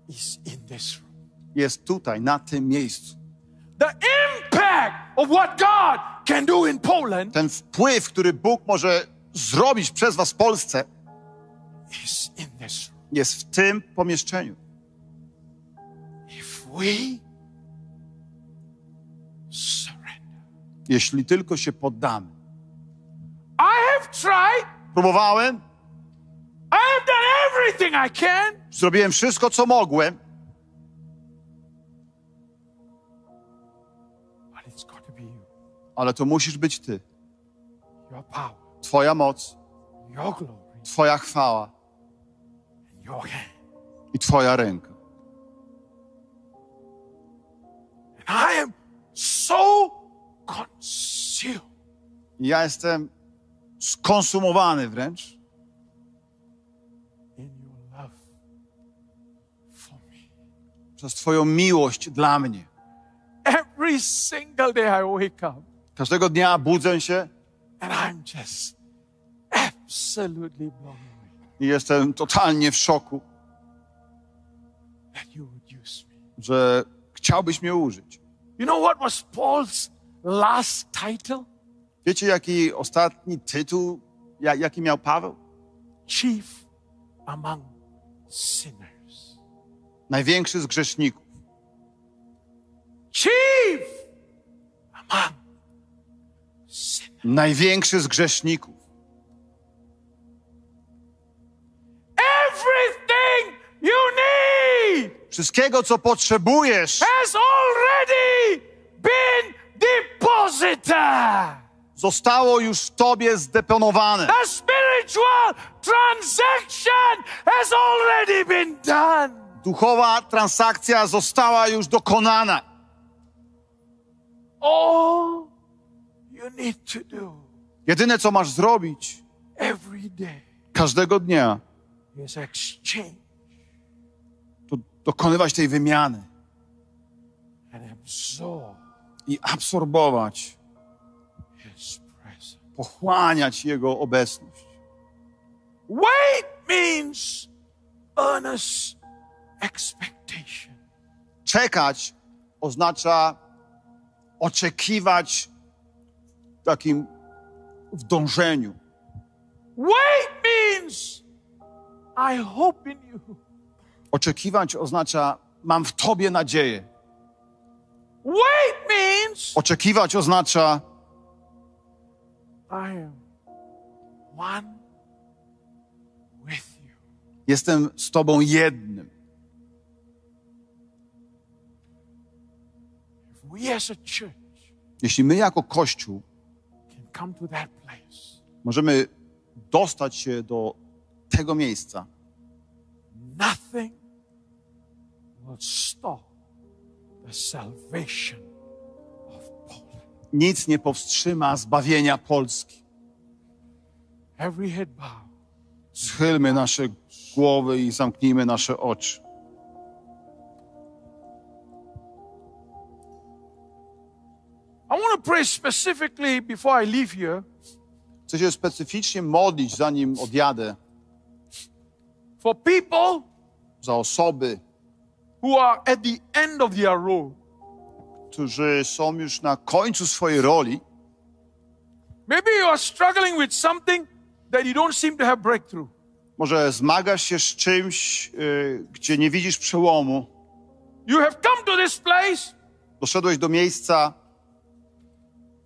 is in this room. jest tutaj, na tym miejscu. The impact of what God can do in Poland Ten wpływ, który Bóg może zrobić przez Was w Polsce, is in this room. jest w tym pomieszczeniu. If we surrender. Jeśli tylko się poddamy. I've tried. Próbowałem. done everything I can. Zrobiłem wszystko, co mogłem. But it's got to be you. Ale to musisz być Ty. Your power. Twoja moc. Your glory. Twoja chwała. And your hand. I Twoja ręka. And I am so Ja jestem skonsumowany wręcz. Przez Twoją miłość dla mnie. Every single day I wake up. Każdego dnia budzę się. And I'm just absolutely blown away. I jestem totalnie w szoku. That you would use me. Że chciałbyś mnie użyć. You know what was Paul's last title? Wiecie, jaki ostatni tytuł, jaki miał Paweł? Chief among sinners. Największy z grzeszników. Chief among sinners. Największy z grzeszników. Everything you need. Wszystkiego, co potrzebujesz, has already been deposited zostało już w Tobie zdeponowane. The spiritual transaction has already been done. Duchowa transakcja została już dokonana. All you need to do. Jedyne, co masz zrobić every day, każdego dnia, is exchange. to dokonywać tej wymiany and absorb. i absorbować pochłaniać Jego obecność. Wait means earnest expectation. Czekać oznacza oczekiwać w takim w dążeniu. Wait means I hope in you. Oczekiwać oznacza mam w Tobie nadzieję. Wait means Oczekiwać oznacza i am Jestem z Tobą jednym. Jeśli my jako Kościół możemy dostać się do tego miejsca, nothing will stop the salvation nic nie powstrzyma zbawienia Polski. Schylmy nasze głowy i zamknijmy nasze oczy. Chcę się specyficznie modlić, zanim odjadę. For people, za osoby, who are at the end of their road którzy są już na końcu swojej roli. Maybe you are struggling with something that you don't seem to have breakthrough. Może zmagasz się z czymś, y, gdzie nie widzisz przełomu. You have come to this place. Doszedłeś do miejsca.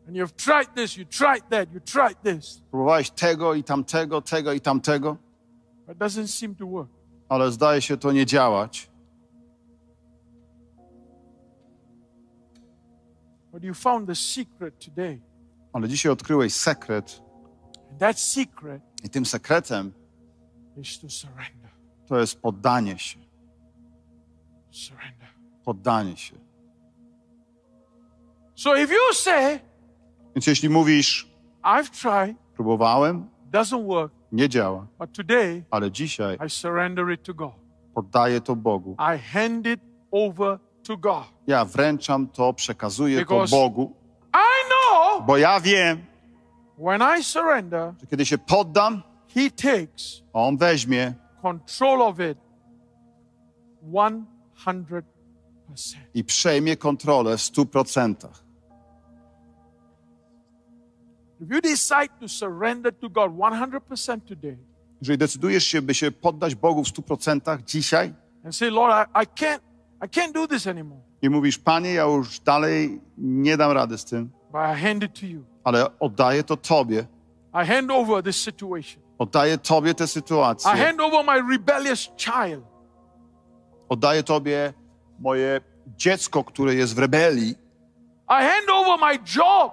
And you've tried this, you tried that, you tried this. Próbowałeś tego i tamtego, tego i tamtego. But it doesn't seem to work. Ale zdaje się to nie działać. But you found the secret today. Ale dzisiaj odkryłeś sekret. And that secret I tym sekretem is to, surrender. to jest poddanie się. Surrender. Poddanie się. So if you say, Więc jeśli mówisz, I've tried, próbowałem, doesn't work, nie działa, but today, ale dzisiaj I surrender it to God. poddaję to Bogu. I hand it over ja wręczam to, przekazuję Because to Bogu. I know, bo ja wiem, when I surrender, że kiedy się poddam, he takes On weźmie control of it 100%. i przejmie kontrolę w 100%. If you decide to surrender to God 100% today, jeżeli decydujesz się, by się poddać Bogu w 100% dzisiaj, and say, Lord, I, I can't i can't do this anymore. I mówisz, Panie, ja już dalej nie dam rady z tym. But I hand it to you. Ale oddaję to Tobie. I hand over this situation. Oddaję Tobie tę sytuację. I hand over my rebellious child. Oddaję Tobie moje dziecko, które jest w rebelii. I hand over my job.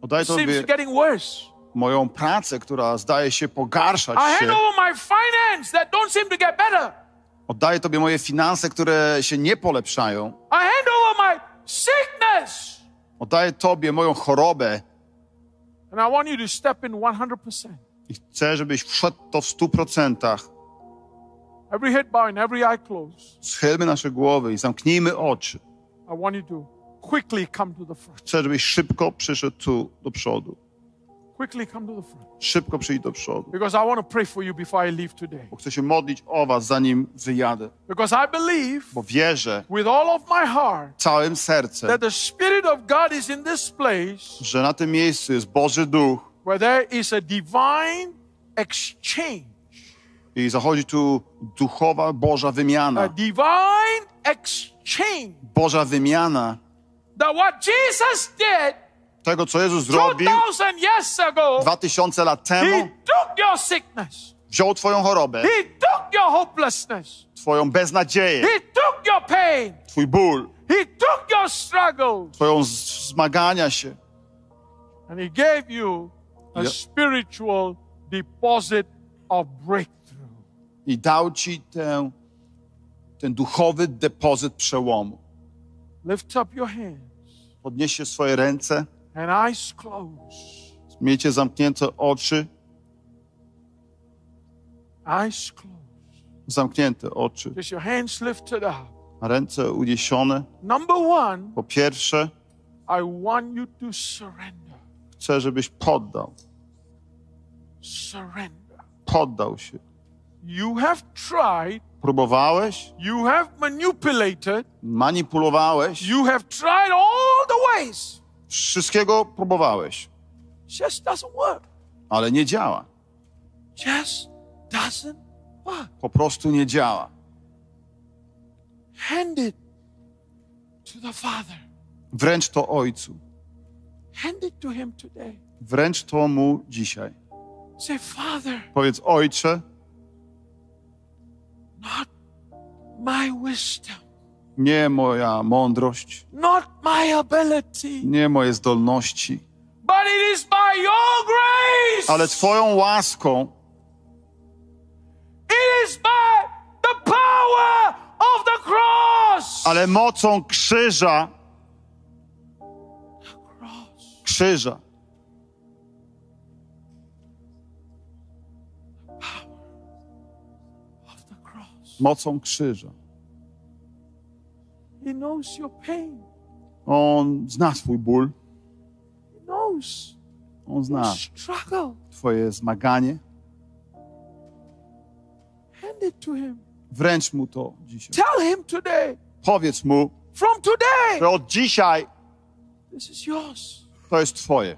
Oddaję Tobie Seems getting worse moją pracę, która zdaje się pogarszać się. Oddaję Tobie moje finanse, które się nie polepszają. I hand over my sickness. Oddaję Tobie moją chorobę. And I want you to step in 100%. I chcę, żebyś wszedł to w 100%. procentach. Schylmy nasze głowy i zamknijmy oczy. I want you to quickly come to the front. Chcę, żebyś szybko przyszedł tu do przodu. Szybko przyjdź do przodu. Bo chcę się modlić o was zanim wyjadę. Bo wierzę. z Całym sercem. Że na tym miejscu jest Boży Duch. gdzie jest divine exchange. I zachodzi tu duchowa Boża wymiana. Boża wymiana. That what Jesus did tego, co Jezus zrobił dwa tysiące lat temu. Wziął Twoją chorobę, Twoją beznadzieję, Twój ból, Twoją zmagania się. I dał Ci ten duchowy depozyt przełomu. Podnieś up swoje ręce. Miejcie zamknięte oczy. Zamknięte oczy. Ręce uniesione. Po pierwsze, chcę, żebyś poddał. Poddał się. You have tried. Próbowałeś. You have manipulated. manipulowałeś. You have tried all the ways Wszystkiego próbowałeś. Just doesn't work. Ale nie działa. Just doesn't work. Po prostu nie działa. Hand it to the Father. Wręcz to Ojcu. Hand it to him today. Wręcz to Mu dzisiaj. Say, Father, Powiedz Ojcze. Not my wisdom. Nie moja mądrość. Not my ability. Nie moje zdolności. But it is by your grace. Ale Twoją łaską. It is by the power of the cross. Ale mocą krzyża. Krzyża. Mocą krzyża. He knows your pain. On zna swój ból. He knows On zna your struggle. Twoje zmaganie. Hand it to him. Wręcz mu to dzisiaj. Tell him today. Powiedz mu, From today, że od dzisiaj this is yours. to jest Twoje.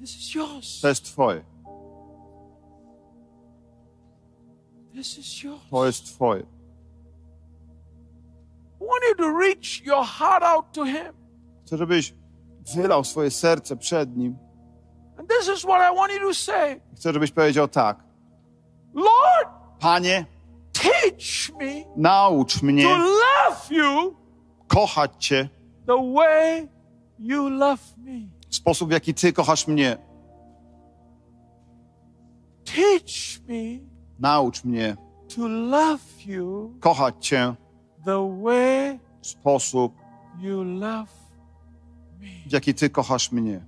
This is yours. To jest Twoje. This is yours. To jest Twoje. Chcę, żebyś wylał swoje serce przed Nim. Chcę, żebyś powiedział tak. Panie, teach me naucz mnie to love you kochać Cię the way you love me. sposób, w jaki Ty kochasz mnie. Teach me naucz mnie to love you kochać Cię the way sposób, you love me. w jaki Ty kochasz mnie.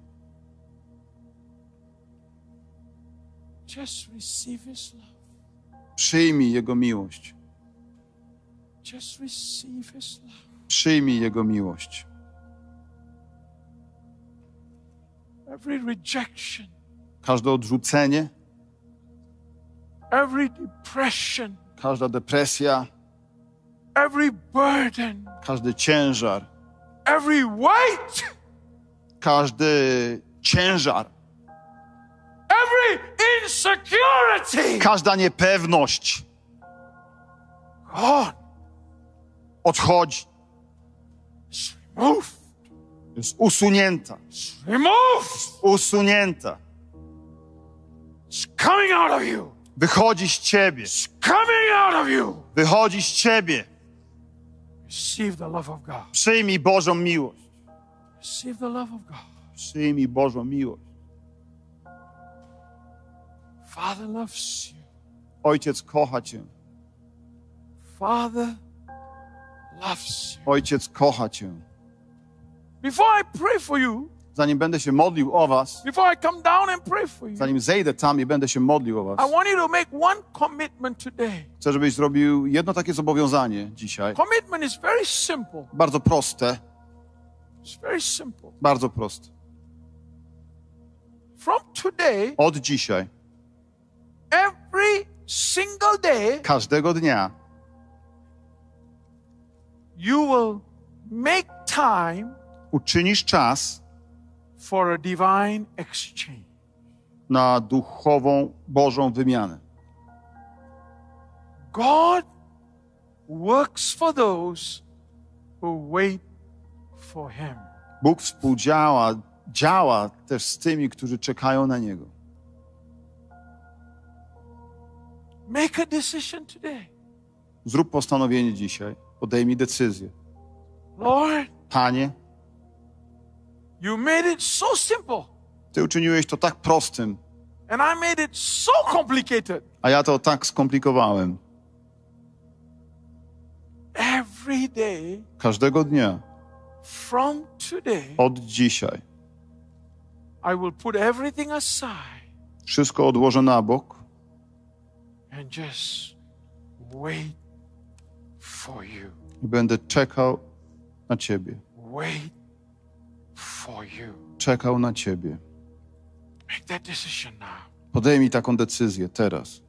Just receive his love. Przyjmij Jego miłość. Just receive his love. Przyjmij Jego miłość. Every rejection, każde odrzucenie, every depression, każda depresja, every burden, każdy ciężar, every weight, każdy ciężar, every insecurity, każda niepewność. Gone. Odchodzi. Jest usunięta. usunięta. Wychodzi z ciebie. Wychodzi z ciebie. Receive the love of God. Przyjmij Bożą miłość. Receive the love of God. Przyjmij Bożą miłość. Father loves you. Ojciec kocha cię. Father loves you. Ojciec kocha cię. Before I pray for you, zanim będę się modlił o was, zanim zejdę tam i będę się modlił o was, chcę, żebyś zrobił jedno takie zobowiązanie dzisiaj. Commitment Bardzo proste. Bardzo proste. Od dzisiaj. Każdego dnia. You will make time uczynisz czas for a divine exchange. na duchową Bożą wymianę. God works for those who wait for him. Bóg współdziała, działa też z tymi, którzy czekają na niego. Make a decision today. Zrób postanowienie dzisiaj. Podejmij decyzję. Lord, Panie, You made it so simple. Ty uczyniłeś to tak prostym. And I made it so complicated. A ja to tak skomplikowałem. Every day, każdego dnia, from today, od dzisiaj, I will put everything aside, wszystko odłożę na bok and just wait for you. i będę czekał na Ciebie. Wait Czekał na Ciebie. Podejmij taką decyzję teraz.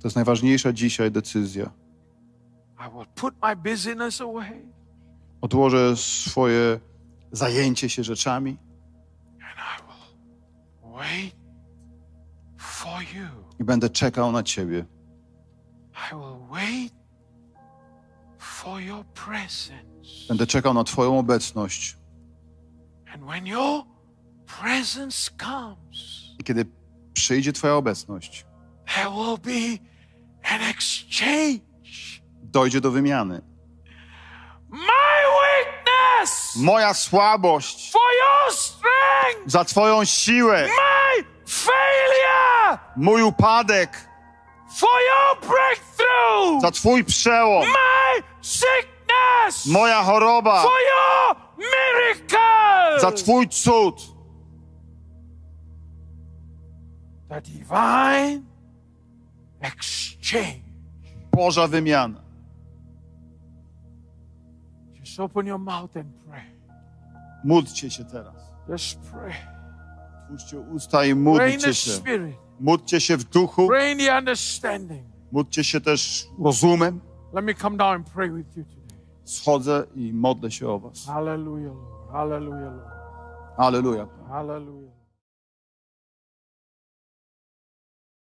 To jest najważniejsza dzisiaj decyzja. Odłożę swoje zajęcie się rzeczami. I będę czekał na Ciebie. I will wait for your presence. Będę czekał na Twoją obecność. I kiedy przyjdzie Twoja obecność, dojdzie do wymiany. Moja słabość za Twoją siłę. Mój upadek. Za Twój przełom. My sickness moja choroba, za Twój cud. The divine exchange. Boża wymiana. Just open your mouth and pray. Módlcie się teraz. Just pray. usta i módlcie się. Módlcie się w duchu. Módlcie się też rozumem. Let me come down and pray with you schodzę i modlę się o Was. Hallelujah, Lord. Hallelujah. Lord.